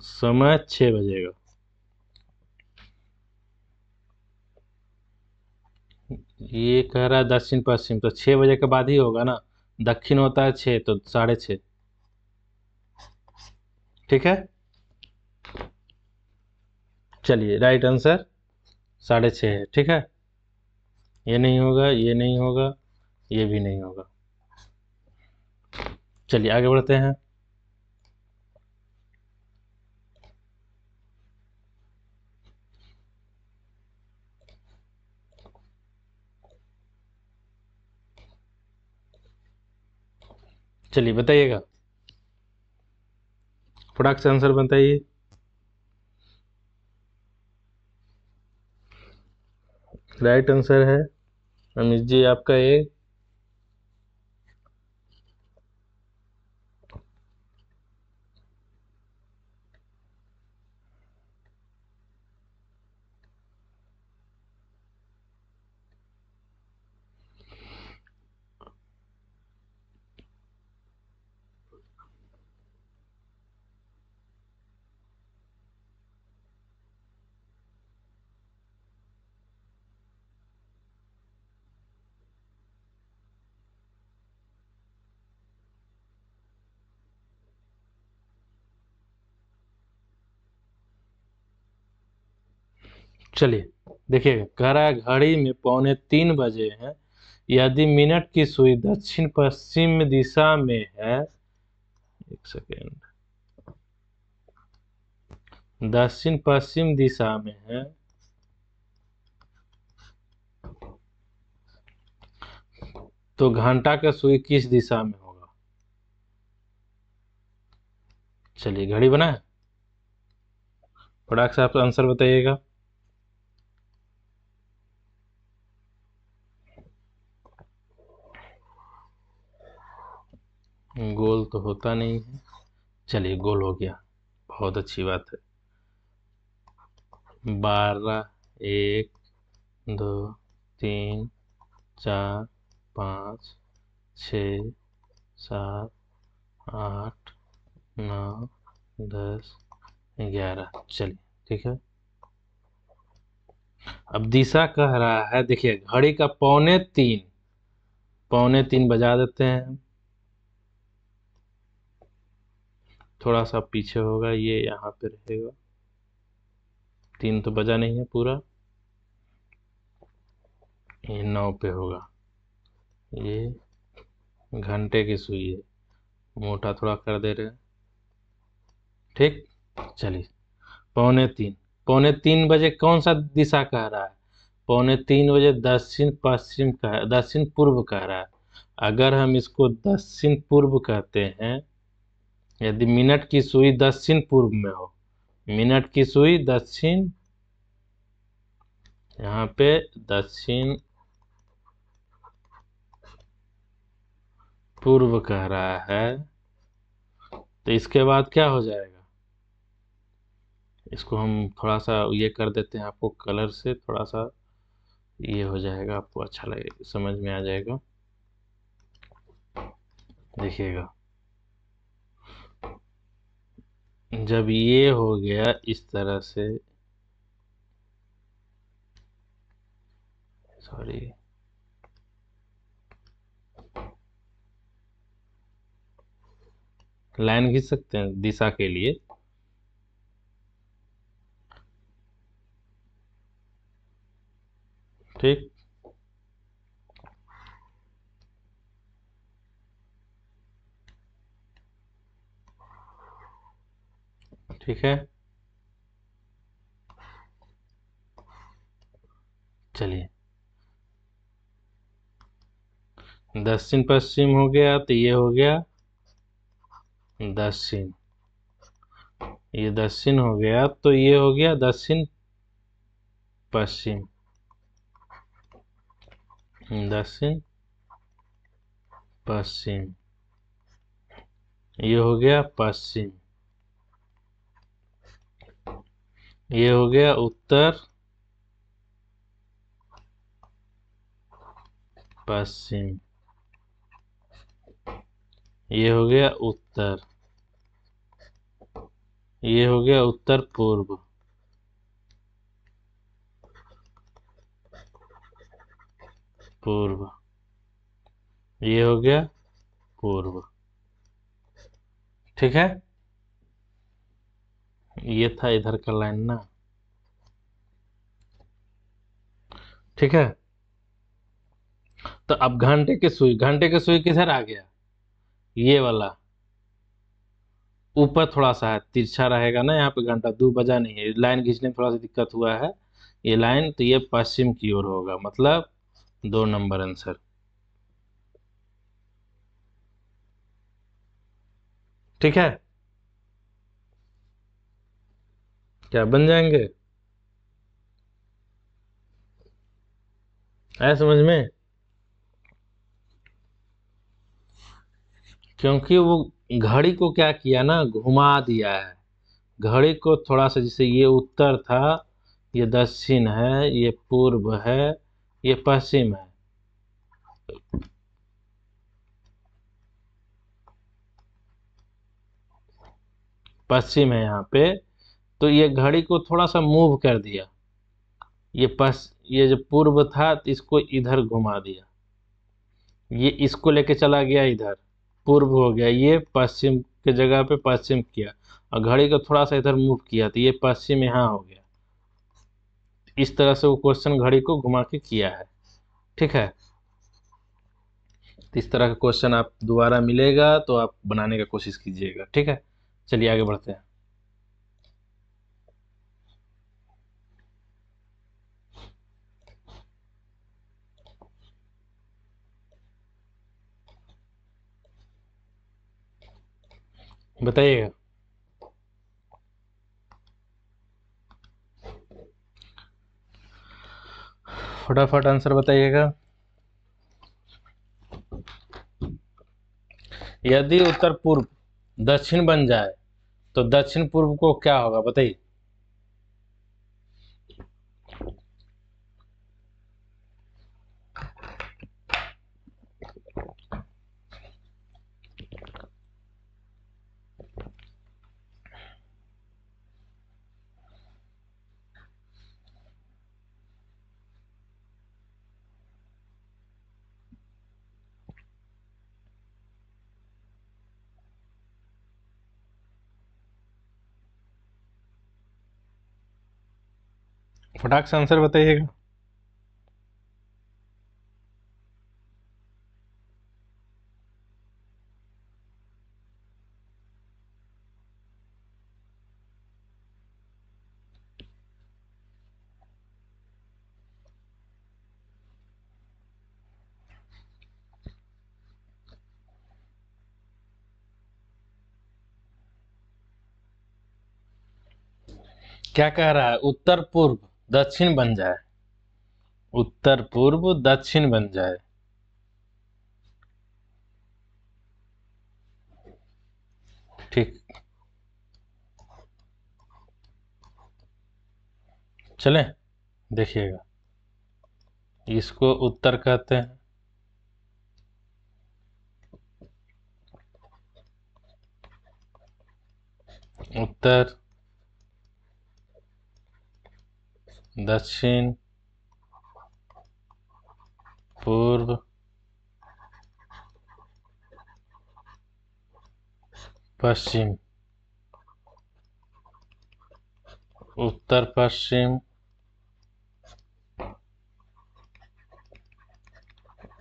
समय छः बजेगा ये कह रहा है दक्षिण पश्चिम तो छः बजे के बाद ही होगा ना दक्षिण होता है छः तो साढ़े छः ठीक है चलिए राइट आंसर साढ़े छः है ठीक है ये नहीं होगा ये नहीं होगा ये भी नहीं होगा चलिए आगे बढ़ते हैं चलिए बताइएगा फटाक से आंसर बताइए राइट आंसर है अमित जी आपका एक चलिए देखिए घड़ा घड़ी में पौने तीन बजे हैं यदि मिनट की सुई दक्षिण पश्चिम दिशा में है एक सेकेंड दक्षिण पश्चिम दिशा में है तो घंटा का सुई किस दिशा में होगा चलिए घड़ी बनाए फटाक से आप आंसर बताइएगा गोल तो होता नहीं है चलिए गोल हो गया बहुत अच्छी बात है बारह एक दो तीन चार पाँच छ सात आठ नौ दस ग्यारह चलिए ठीक है अब दिशा कह रहा है देखिए घड़ी का पौने तीन पौने तीन बजा देते हैं थोड़ा सा पीछे होगा ये यहाँ पे रहेगा तीन तो बजा नहीं है पूरा ये नौ पे होगा ये घंटे की सुई है मोटा थोड़ा कर दे रहे ठीक चलिए पौने तीन पौने तीन बजे कौन सा दिशा कह रहा है पौने तीन बजे दक्षिण पश्चिम का दक्षिण पूर्व कह रहा है अगर हम इसको दक्षिण पूर्व कहते हैं यदि मिनट की सुई दक्षिण पूर्व में हो मिनट की सुई दक्षिण यहाँ पे दक्षिण पूर्व कह रहा है तो इसके बाद क्या हो जाएगा इसको हम थोड़ा सा ये कर देते हैं आपको कलर से थोड़ा सा ये हो जाएगा आपको अच्छा लगे समझ में आ जाएगा देखिएगा जब ये हो गया इस तरह से सॉरी लाइन खींच सकते हैं दिशा के लिए ठीक ठीक है चलिए दक्षिण पश्चिम हो गया तो ये हो गया दक्षिण ये दक्षिण हो गया तो ये हो गया दक्षिण पश्चिम दक्षिण पश्चिम ये हो गया पश्चिम ये हो गया उत्तर पश्चिम ये हो गया उत्तर ये हो गया उत्तर पूर्व पूर्व ये हो गया पूर्व ठीक है ये था इधर का लाइन ना ठीक है तो अब घंटे के सुई घंटे की सुई किधर आ गया ये वाला ऊपर थोड़ा सा है तिरछा रहेगा ना यहाँ पे घंटा दो बजा नहीं है लाइन खींचने में थोड़ा सा दिक्कत हुआ है ये लाइन तो ये पश्चिम की ओर होगा मतलब दो नंबर आंसर ठीक है क्या बन जाएंगे आया समझ में क्योंकि वो घड़ी को क्या किया ना घुमा दिया है घड़ी को थोड़ा सा जैसे ये उत्तर था ये दक्षिण है ये पूर्व है ये पश्चिम है पश्चिम है यहाँ पे तो ये घड़ी को थोड़ा सा मूव कर दिया ये पस ये जो पूर्व था तो इसको इधर घुमा दिया ये इसको लेके चला गया इधर पूर्व हो गया ये पश्चिम के जगह पे पश्चिम किया और घड़ी को थोड़ा सा इधर मूव किया तो ये पश्चिम यहाँ हो गया इस तरह से वो क्वेश्चन घड़ी को घुमा के किया है ठीक है तो इस तरह का क्वेश्चन आप दोबारा मिलेगा तो आप बनाने का कोशिश कीजिएगा ठीक है चलिए आगे बढ़ते हैं बताइएगा फटाफट आंसर बताइएगा यदि उत्तर पूर्व दक्षिण बन जाए तो दक्षिण पूर्व को क्या होगा बताइए फटाक से आंसर बताइएगा क्या कह रहा है उत्तर पूर्व दक्षिण बन जाए उत्तर पूर्व दक्षिण बन जाए ठीक चले देखिएगा इसको उत्तर कहते हैं उत्तर दक्षिण पूर्व पश्चिम उत्तर पश्चिम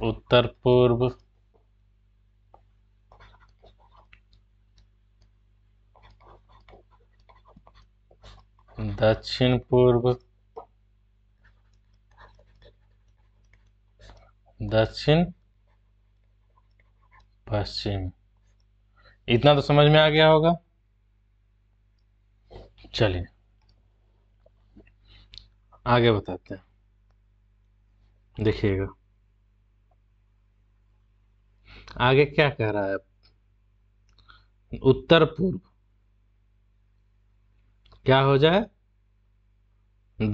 उत्तर पूर्व दक्षिण पूर्व दक्षिण पश्चिम इतना तो समझ में आ गया होगा चलिए आगे बताते हैं देखिएगा आगे क्या कह रहा है उत्तर पूर्व क्या हो जाए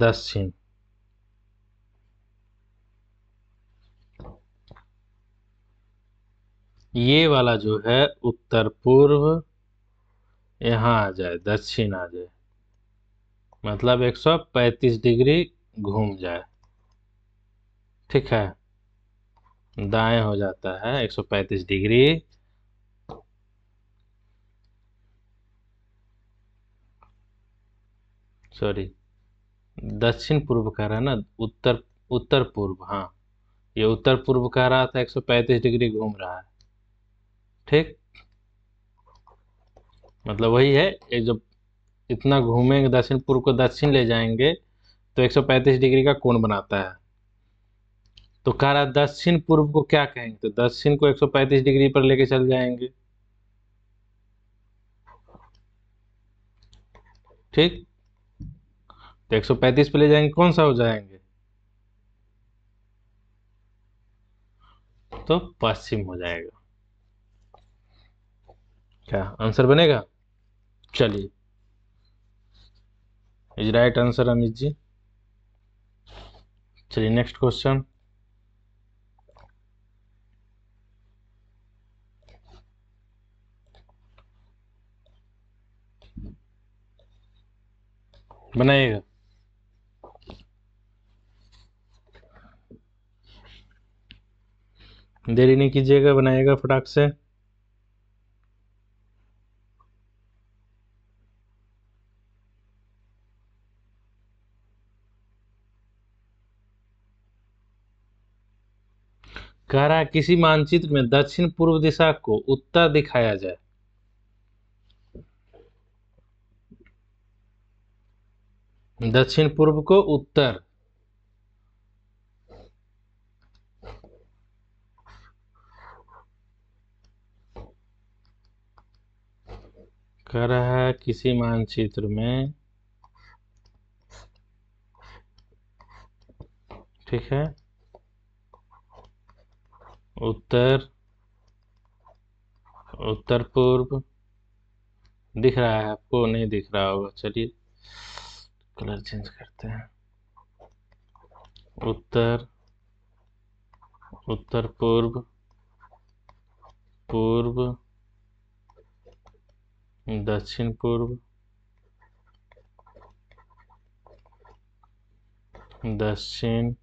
दक्षिण ये वाला जो है उत्तर पूर्व यहाँ आ जाए दक्षिण आ जाए मतलब 135 डिग्री घूम जाए ठीक है दाएं हो जाता है 135 डिग्री सॉरी दक्षिण पूर्व कह रहा है ना उत्तर उत्तर पूर्व हाँ ये उत्तर पूर्व कह रहा था 135 डिग्री घूम रहा है ठीक मतलब वही है जब इतना घूमेंगे दक्षिण पूर्व को दक्षिण ले जाएंगे तो 135 डिग्री का कोण बनाता है तो कह रहा दक्षिण पूर्व को क्या कहेंगे तो दक्षिण को 135 डिग्री पर लेके चल जाएंगे ठीक तो 135 पे ले जाएंगे कौन सा हो जाएंगे तो पश्चिम हो जाएगा क्या आंसर बनेगा चलिए is right answer Amit ji चलिए नेक्स्ट क्वेश्चन बनाइएगा देरी नहीं कीजिएगा बनाइएगा फटाक से कह रहा है किसी मानचित्र में दक्षिण पूर्व दिशा को उत्तर दिखाया जाए दक्षिण पूर्व को उत्तर कह रहा है किसी मानचित्र में ठीक है उत्तर उत्तर पूर्व दिख रहा है आपको नहीं दिख रहा होगा चलिए कलर चेंज करते हैं उत्तर उत्तर पूर्व पूर्व दक्षिण पूर्व दक्षिण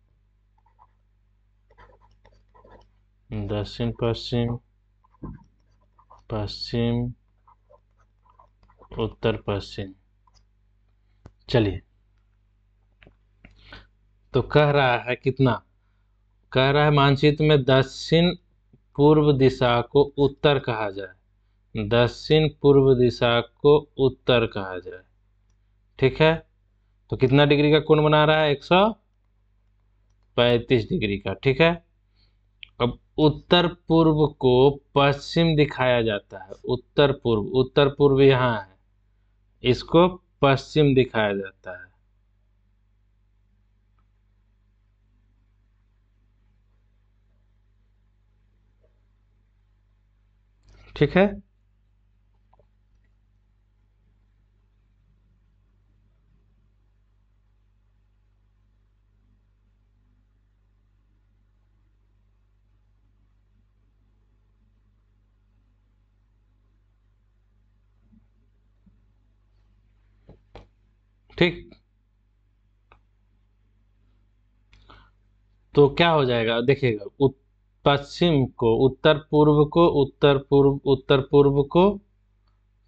दक्षिण पश्चिम पश्चिम उत्तर पश्चिम चलिए तो कह रहा है कितना कह रहा है मानचित्र में दक्षिण पूर्व दिशा को उत्तर कहा जाए दक्षिण पूर्व दिशा को उत्तर कहा जाए ठीक है तो कितना डिग्री का कोण बना रहा है एक सौ पैंतीस डिग्री का ठीक है अब उत्तर पूर्व को पश्चिम दिखाया जाता है उत्तर पूर्व उत्तर पूर्व यहाँ है इसको पश्चिम दिखाया जाता है ठीक है ठीक तो क्या हो जाएगा देखिएगा पश्चिम को उत्तर पूर्व को उत्तर पूर्व उत्तर पूर्व को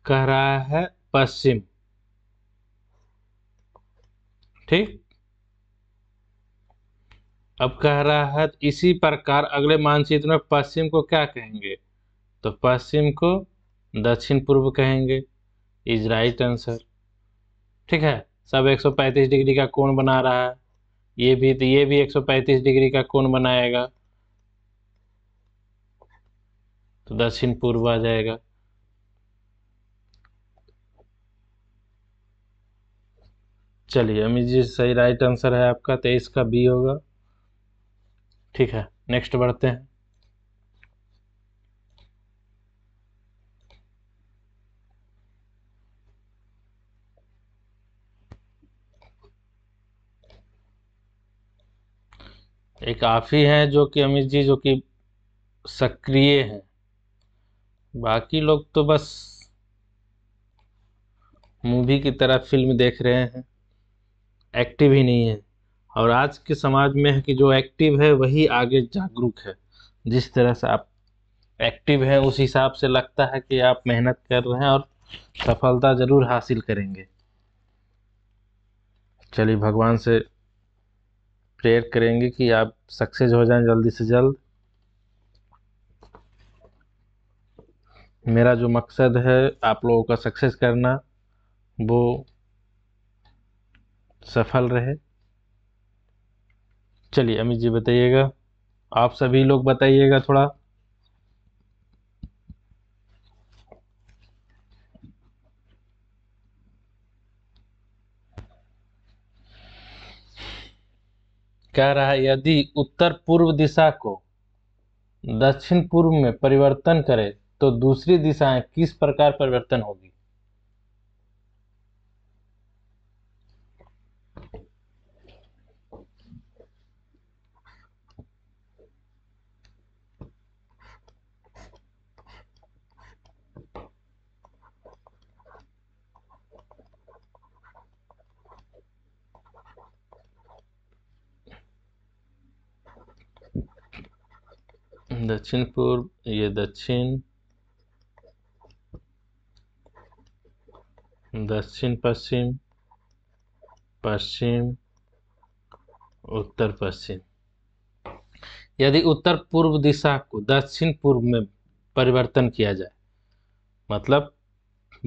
कह रहा है पश्चिम ठीक अब कह रहा है इसी प्रकार अगले मानचित्र में पश्चिम को क्या कहेंगे तो पश्चिम को दक्षिण पूर्व कहेंगे इज राइट आंसर ठीक है सब 135 डिग्री का कोण बना रहा है ये भी तो ये भी 135 डिग्री का कोण बनाएगा तो दक्षिण पूर्व आ जाएगा चलिए अमित जी सही राइट आंसर है आपका तेईस का बी होगा ठीक है नेक्स्ट बढ़ते हैं एक आफ़ी हैं जो कि अमित जी जो कि सक्रिय हैं बाकी लोग तो बस मूवी की तरह फिल्म देख रहे हैं एक्टिव ही नहीं है और आज के समाज में है कि जो एक्टिव है वही आगे जागरूक है जिस तरह से आप एक्टिव हैं उस हिसाब से लगता है कि आप मेहनत कर रहे हैं और सफलता ज़रूर हासिल करेंगे चलिए भगवान से प्रेयर करेंगे कि आप सक्सेस हो जाएं जल्दी से जल्द मेरा जो मकसद है आप लोगों का सक्सेस करना वो सफल रहे चलिए अमित जी बताइएगा आप सभी लोग बताइएगा थोड़ा कह रहा है यदि उत्तर पूर्व दिशा को दक्षिण पूर्व में परिवर्तन करें तो दूसरी दिशाएं किस प्रकार परिवर्तन होगी दक्षिण पूर्व ये दक्षिण दक्षिण पश्चिम पश्चिम उत्तर पश्चिम यदि उत्तर पूर्व दिशा को दक्षिण पूर्व में परिवर्तन किया जाए मतलब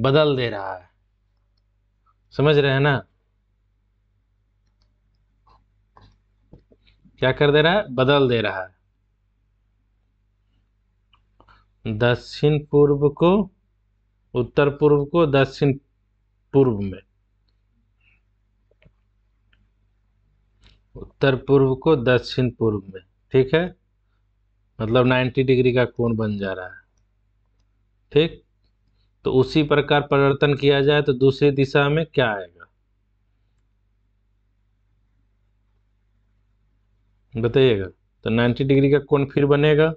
बदल दे रहा है समझ रहे हैं ना क्या कर दे रहा है बदल दे रहा है दक्षिण पूर्व को उत्तर पूर्व को दक्षिण पूर्व में उत्तर पूर्व को दक्षिण पूर्व में ठीक है मतलब 90 डिग्री का कोण बन जा रहा है ठीक तो उसी प्रकार परिवर्तन किया जाए तो दूसरी दिशा में क्या आएगा बताइएगा तो 90 डिग्री का कोण फिर बनेगा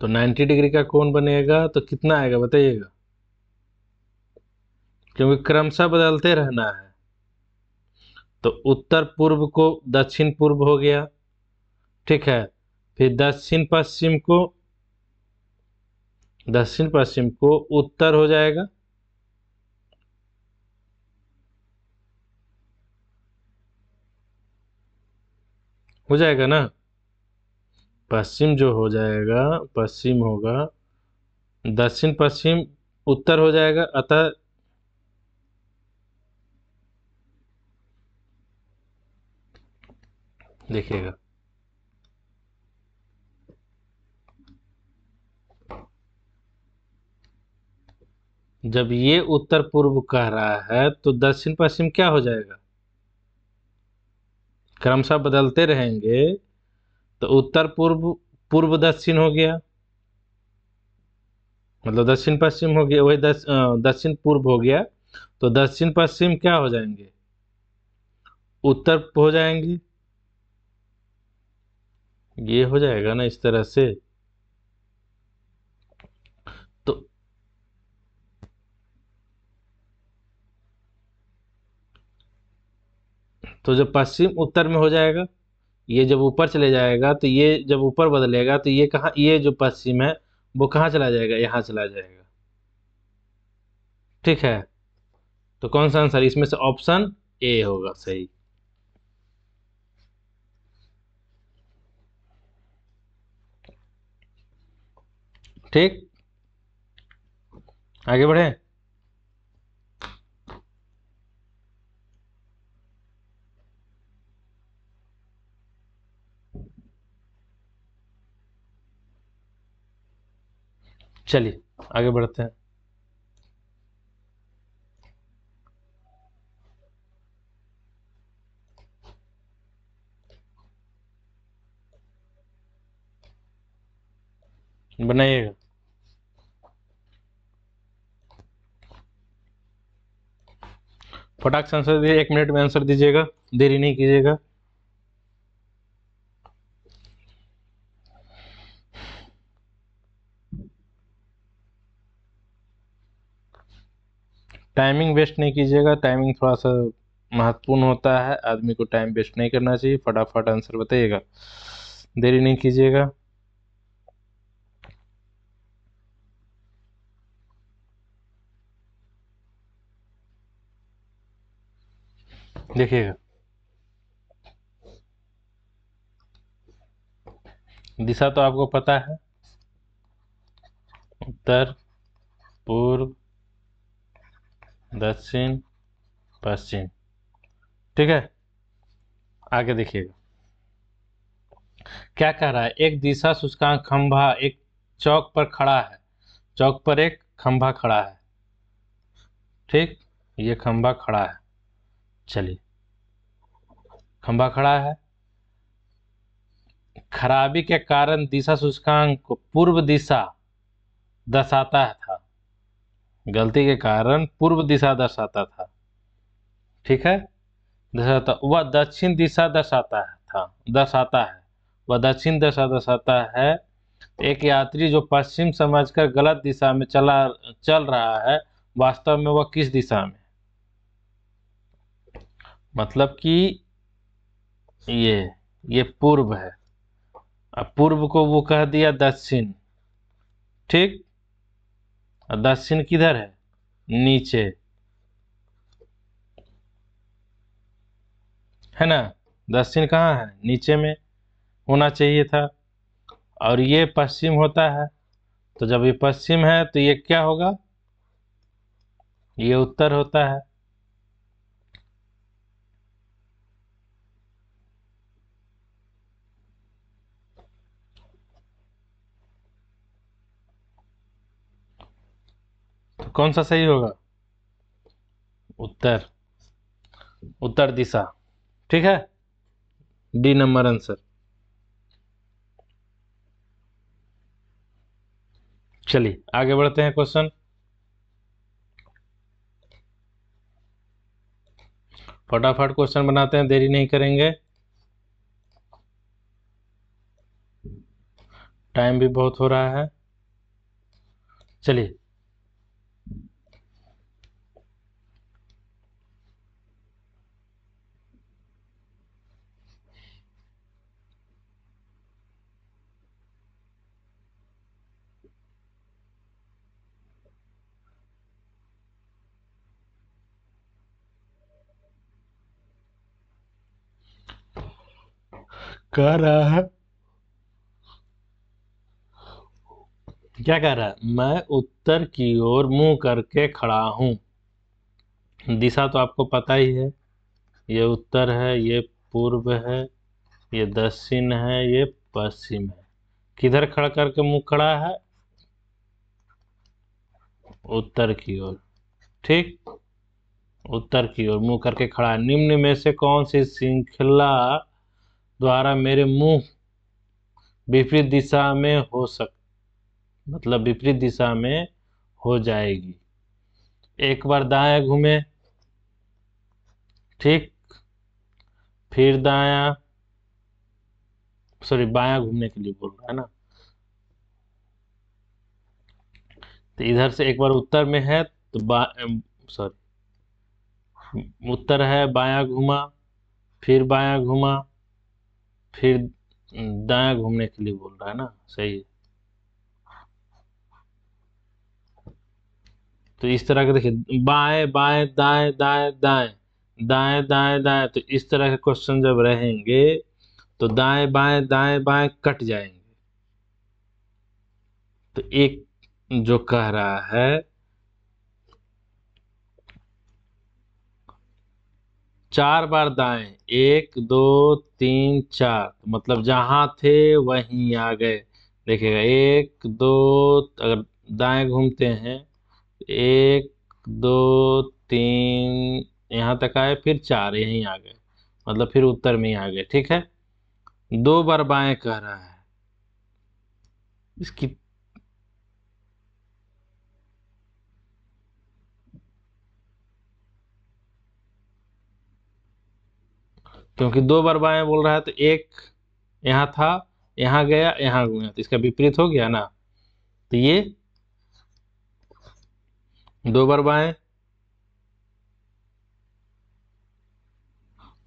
तो 90 डिग्री का कोण बनेगा तो कितना आएगा बताइएगा क्योंकि क्रमशः बदलते रहना है तो उत्तर पूर्व को दक्षिण पूर्व हो गया ठीक है फिर दक्षिण पश्चिम को दक्षिण पश्चिम को उत्तर हो जाएगा हो जाएगा ना पश्चिम जो हो जाएगा पश्चिम होगा दक्षिण पश्चिम उत्तर हो जाएगा अतः देखिएगा जब ये उत्तर पूर्व कह रहा है तो दक्षिण पश्चिम क्या हो जाएगा क्रमशः बदलते रहेंगे तो उत्तर पूर्व पूर्व दक्षिण हो गया मतलब दक्षिण पश्चिम हो गया वही दक्षिण पूर्व हो गया तो दक्षिण पश्चिम क्या हो जाएंगे उत्तर हो जाएंगे ये हो जाएगा ना इस तरह से तो तो जब पश्चिम उत्तर में हो जाएगा ये जब ऊपर चले जाएगा तो ये जब ऊपर बदलेगा तो ये कहाँ ये जो पश्चिम है वो कहाँ चला जाएगा यहाँ चला जाएगा ठीक है तो कौन सा आंसर इसमें से ऑप्शन ए होगा सही ठीक आगे बढ़े चलिए आगे बढ़ते हैं बनाइएगा फटाक से आंसर दीजिए एक मिनट में आंसर दीजिएगा देरी नहीं कीजिएगा टाइमिंग वेस्ट नहीं कीजिएगा टाइमिंग थोड़ा सा महत्वपूर्ण होता है आदमी को टाइम वेस्ट नहीं करना चाहिए फटाफट आंसर बताइएगा देरी नहीं कीजिएगा देखिएगा दिशा तो आपको पता है उत्तर पूर्व दक्षिण पश्चिम ठीक है आगे देखिएगा क्या कह रहा है एक दिशा सूचकांक खंभा एक चौक पर खड़ा है चौक पर एक खंभा खड़ा है ठीक ये खंभा खड़ा है चलिए खंभा खड़ा है खराबी के कारण दिशा सूचकांक को पूर्व दिशा दर्शाता था गलती के कारण पूर्व दिशा दर्शाता था ठीक है दर्शाता वह दक्षिण दिशा दर्शाता है था दर्शाता है वह दक्षिण दिशा दर्शाता है तो एक यात्री जो पश्चिम समझकर गलत दिशा में चला चल रहा है वास्तव में वह किस दिशा में मतलब कि ये ये पूर्व है अब पूर्व को वो कह दिया दक्षिण ठीक और दक्षिण किधर है नीचे है ना दक्षिण कहाँ है नीचे में होना चाहिए था और ये पश्चिम होता है तो जब ये पश्चिम है तो ये क्या होगा ये उत्तर होता है कौन सा सही होगा उत्तर उत्तर दिशा ठीक है डी नंबर आंसर चलिए आगे बढ़ते हैं क्वेश्चन फटाफट क्वेश्चन बनाते हैं देरी नहीं करेंगे टाइम भी बहुत हो रहा है चलिए कह रहा है क्या कह रहा है मैं उत्तर की ओर मुंह करके खड़ा हूं दिशा तो आपको पता ही है ये उत्तर है ये पूर्व है ये दक्षिण है ये पश्चिम है किधर खड़ा करके मुंह खड़ा है उत्तर की ओर ठीक उत्तर की ओर मुंह करके खड़ा है निम्न में से कौन सी श्रृंखला द्वारा मेरे मुंह विपरीत दिशा में हो सक मतलब विपरीत दिशा में हो जाएगी एक बार दाया घूमे ठीक फिर दाया सॉरी बाया घूमने के लिए बोल रहा है ना तो इधर से एक बार उत्तर में है तो बा सॉरी उत्तर है बाया घुमा फिर बाया घुमा फिर दाया घूमने के लिए बोल रहा है ना सही तो इस तरह का देखिए बाएं बाएं दाएं दाएं दाएं दाएं दाएं दाएं तो इस तरह के क्वेश्चन जब रहेंगे तो दाएं बाएं दाएं बाएं कट जाएंगे तो एक जो कह रहा है चार बार दाएं एक दो तीन चार तो मतलब जहाँ थे वहीं आ गए देखिएगा एक दो अगर दाएं घूमते हैं एक दो तीन यहाँ तक आए फिर चार यहीं आ गए मतलब फिर उत्तर में ही आ गए ठीक है दो बार बाएं कह रहा है इसकी क्योंकि दो बार बाएं बोल रहा है तो एक यहाँ था यहाँ गया यहाँ गया तो इसका विपरीत हो गया ना तो ये दो बार बाएं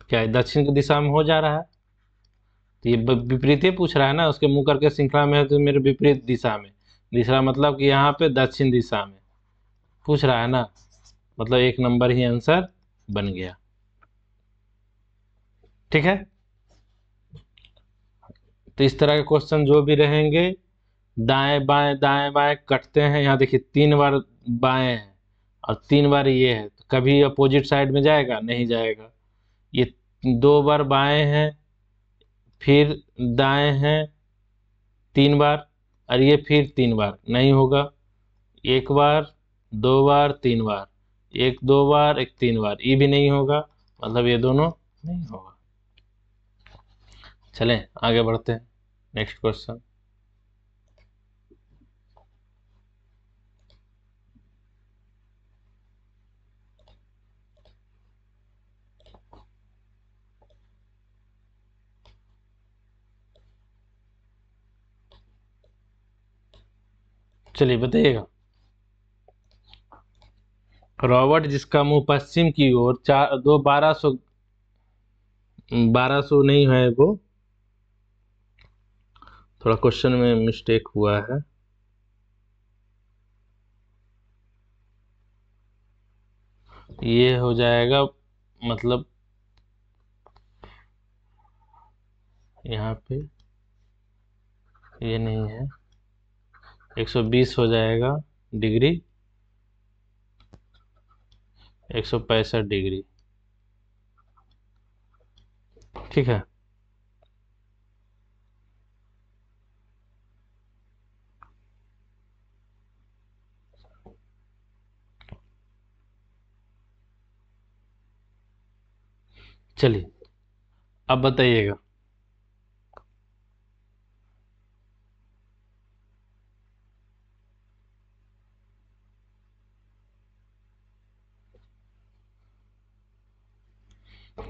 क्या दक्षिण की दिशा में हो जा रहा है तो ये विपरीत ही पूछ रहा है ना उसके मुंह करके श्रृंखला में है तो मेरे विपरीत दिशा में दूसरा मतलब कि यहाँ पे दक्षिण दिशा में पूछ रहा है ना मतलब एक नंबर ही आंसर बन गया ठीक है तो इस तरह के क्वेश्चन जो भी रहेंगे दाएं बाएं दाएं बाएं कटते हैं यहाँ देखिए तीन बार बाएं है और तीन बार ये है तो कभी अपोजिट साइड में जाएगा नहीं जाएगा ये दो बार बाएं हैं फिर दाएं हैं तीन बार और ये फिर तीन बार नहीं होगा एक बार दो बार तीन बार एक दो बार एक तीन बार ये भी नहीं होगा मतलब ये दोनों नहीं होगा चलें आगे बढ़ते हैं नेक्स्ट क्वेश्चन चलिए बताइएगा रॉबर्ट जिसका मुंह पश्चिम की ओर चार दो बारह सौ बारह सौ नहीं है वो थोड़ा क्वेश्चन में मिस्टेक हुआ है ये हो जाएगा मतलब यहाँ पे ये नहीं है 120 हो जाएगा डिग्री एक डिग्री ठीक है चलिए अब बताइएगा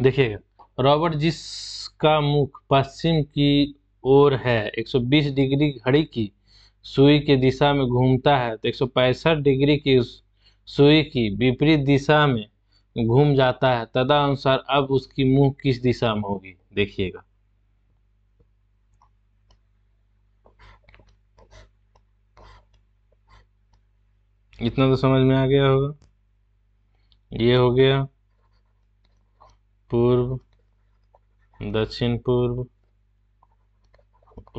देखिएगा रॉबर्ट जिसका मुख पश्चिम की ओर है 120 डिग्री घड़ी की सुई की दिशा में घूमता है तो एक डिग्री की सुई की विपरीत दिशा में घूम जाता है तदा अनुसार अब उसकी मुंह किस दिशा में होगी देखिएगा इतना तो समझ में आ गया होगा ये हो गया पूर्व दक्षिण पूर्व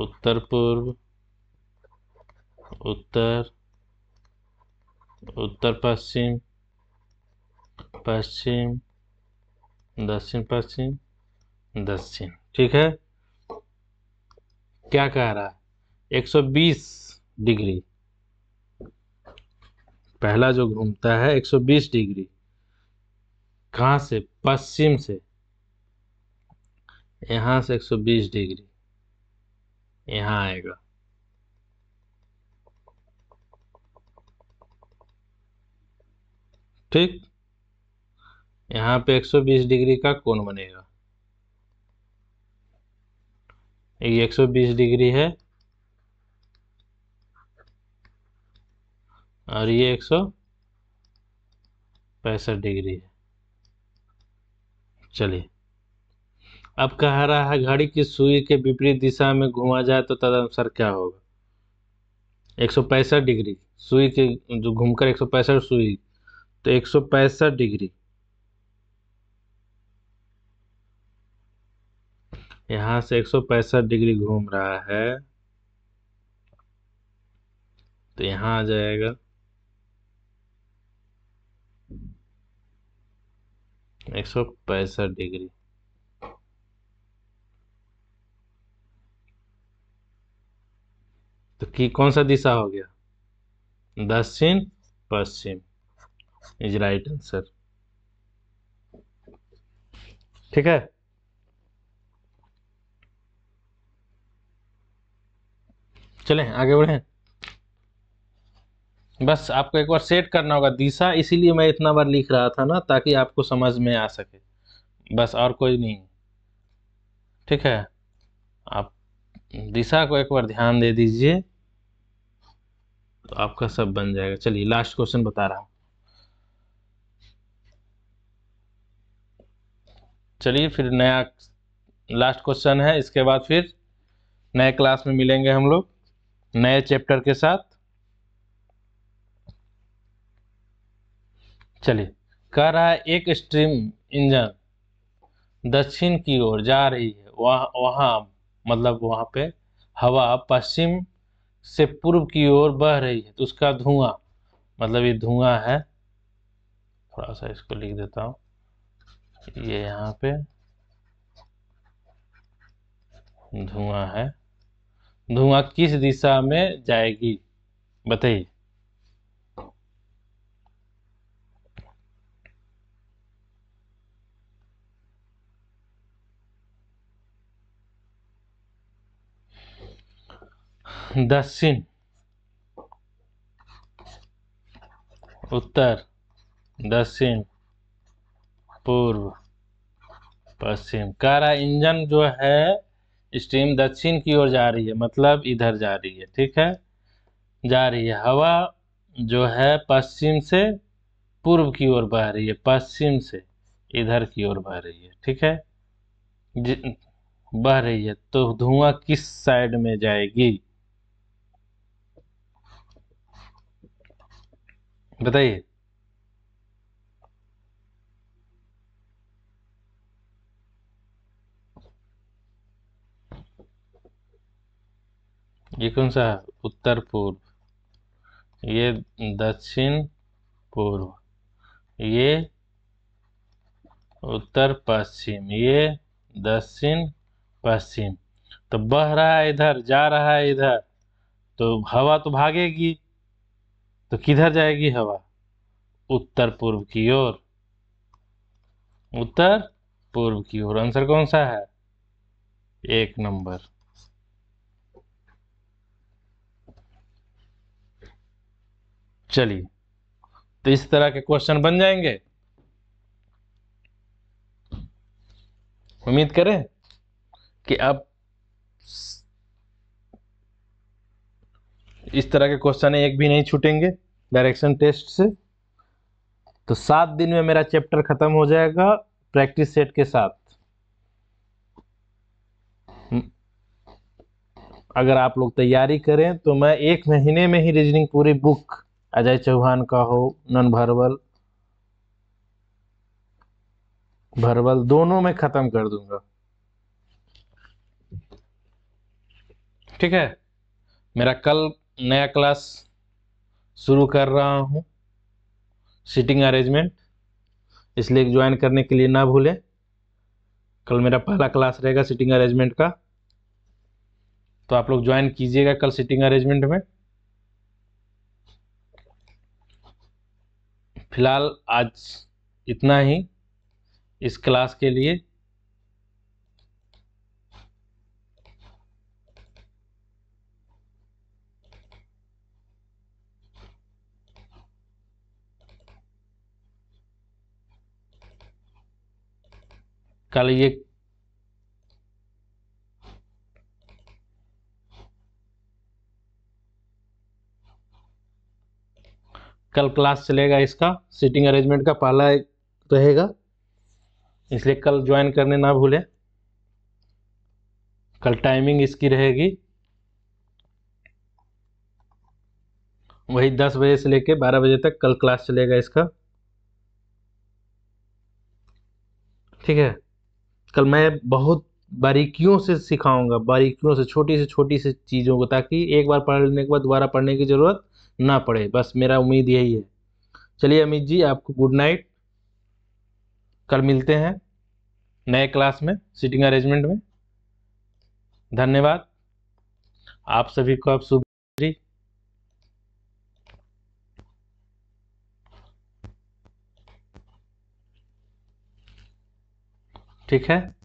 उत्तर पूर्व उत्तर उत्तर पश्चिम पश्चिम दक्षिण पश्चिम दक्षिण ठीक है क्या कह रहा है 120 डिग्री पहला जो घूमता है 120 डिग्री कहाँ से पश्चिम से यहाँ से 120 डिग्री यहाँ आएगा ठीक यहाँ पे 120 डिग्री का कोण बनेगा ये 120 डिग्री है और ये एक सौ पैंसठ डिग्री है चलिए अब कह रहा है घड़ी की सुई के विपरीत दिशा में घुमा जाए तो तदनुसार क्या होगा एक सौ पैंसठ डिग्री सुई के जो घूमकर एक सौ पैंसठ सुई तो एक सौ पैंसठ डिग्री यहाँ से एक डिग्री घूम रहा है तो यहाँ आ जाएगा एक सौ पैंसठ डिग्री तो की कौन सा दिशा हो गया दक्षिण पश्चिम इज राइट आंसर ठीक है चलें आगे बढ़ें बस आपको एक बार सेट करना होगा दिशा इसीलिए मैं इतना बार लिख रहा था ना ताकि आपको समझ में आ सके बस और कोई नहीं ठीक है आप दिशा को एक बार ध्यान दे दीजिए तो आपका सब बन जाएगा चलिए लास्ट क्वेश्चन बता रहा हूँ चलिए फिर नया लास्ट क्वेश्चन है इसके बाद फिर नए क्लास में मिलेंगे हम लोग नए चैप्टर के साथ चलिए कह रहा है एक स्ट्रीम इंजन दक्षिण की ओर जा रही है वहाँ वहाँ मतलब वहाँ पे हवा पश्चिम से पूर्व की ओर बह रही है तो उसका धुआं मतलब ये धुआं है थोड़ा सा इसको लिख देता हूँ ये यहाँ पे धुआं है धुआं किस दिशा में जाएगी बताइए दक्षिण उत्तर दक्षिण पूर्व पश्चिम कारा इंजन जो है स्टीम दक्षिण की ओर जा रही है मतलब इधर जा रही है ठीक है जा रही है हवा जो है पश्चिम से पूर्व की ओर बह रही है पश्चिम से इधर की ओर बह रही है ठीक है बह रही है तो धुआं किस साइड में जाएगी बताइए ये कौन सा है उत्तर पूर्व ये दक्षिण पूर्व ये उत्तर पश्चिम ये दक्षिण पश्चिम तो बह रहा है इधर जा रहा है इधर तो हवा तो भागेगी तो किधर जाएगी हवा उत्तर पूर्व की ओर उत्तर पूर्व की ओर आंसर कौन सा है एक नंबर चलिए तो इस तरह के क्वेश्चन बन जाएंगे उम्मीद करें कि आप इस तरह के क्वेश्चन एक भी नहीं छूटेंगे डायरेक्शन टेस्ट से तो सात दिन में मेरा चैप्टर खत्म हो जाएगा प्रैक्टिस सेट के साथ हम्म। अगर आप लोग तैयारी करें तो मैं एक महीने में ही रीजनिंग पूरी बुक अजय चौहान का हो नन भरवल भरवल दोनों में खत्म कर दूंगा ठीक है मेरा कल नया क्लास शुरू कर रहा हूँ सिटिंग अरेंजमेंट इसलिए ज्वाइन करने के लिए ना भूलें कल मेरा पहला क्लास रहेगा सिटिंग अरेंजमेंट का तो आप लोग ज्वाइन कीजिएगा कल सिटिंग अरेंजमेंट में फिलहाल आज इतना ही इस क्लास के लिए कल ये कल क्लास चलेगा इसका सीटिंग अरेंजमेंट का पहला रहेगा इसलिए कल ज्वाइन करने ना भूलें कल टाइमिंग इसकी रहेगी वही दस बजे से लेकर बारह बजे तक कल क्लास चलेगा इसका ठीक है कल मैं बहुत बारीकियों से सिखाऊंगा बारीकियों से छोटी से छोटी से चीज़ों को ताकि एक बार पढ़ लेने के बाद दोबारा पढ़ने की ज़रूरत ना पड़े बस मेरा उम्मीद यही है चलिए अमित जी आपको गुड नाइट कल मिलते हैं नए क्लास में सिटिंग अरेंजमेंट में धन्यवाद आप सभी को आप शुभ ठीक है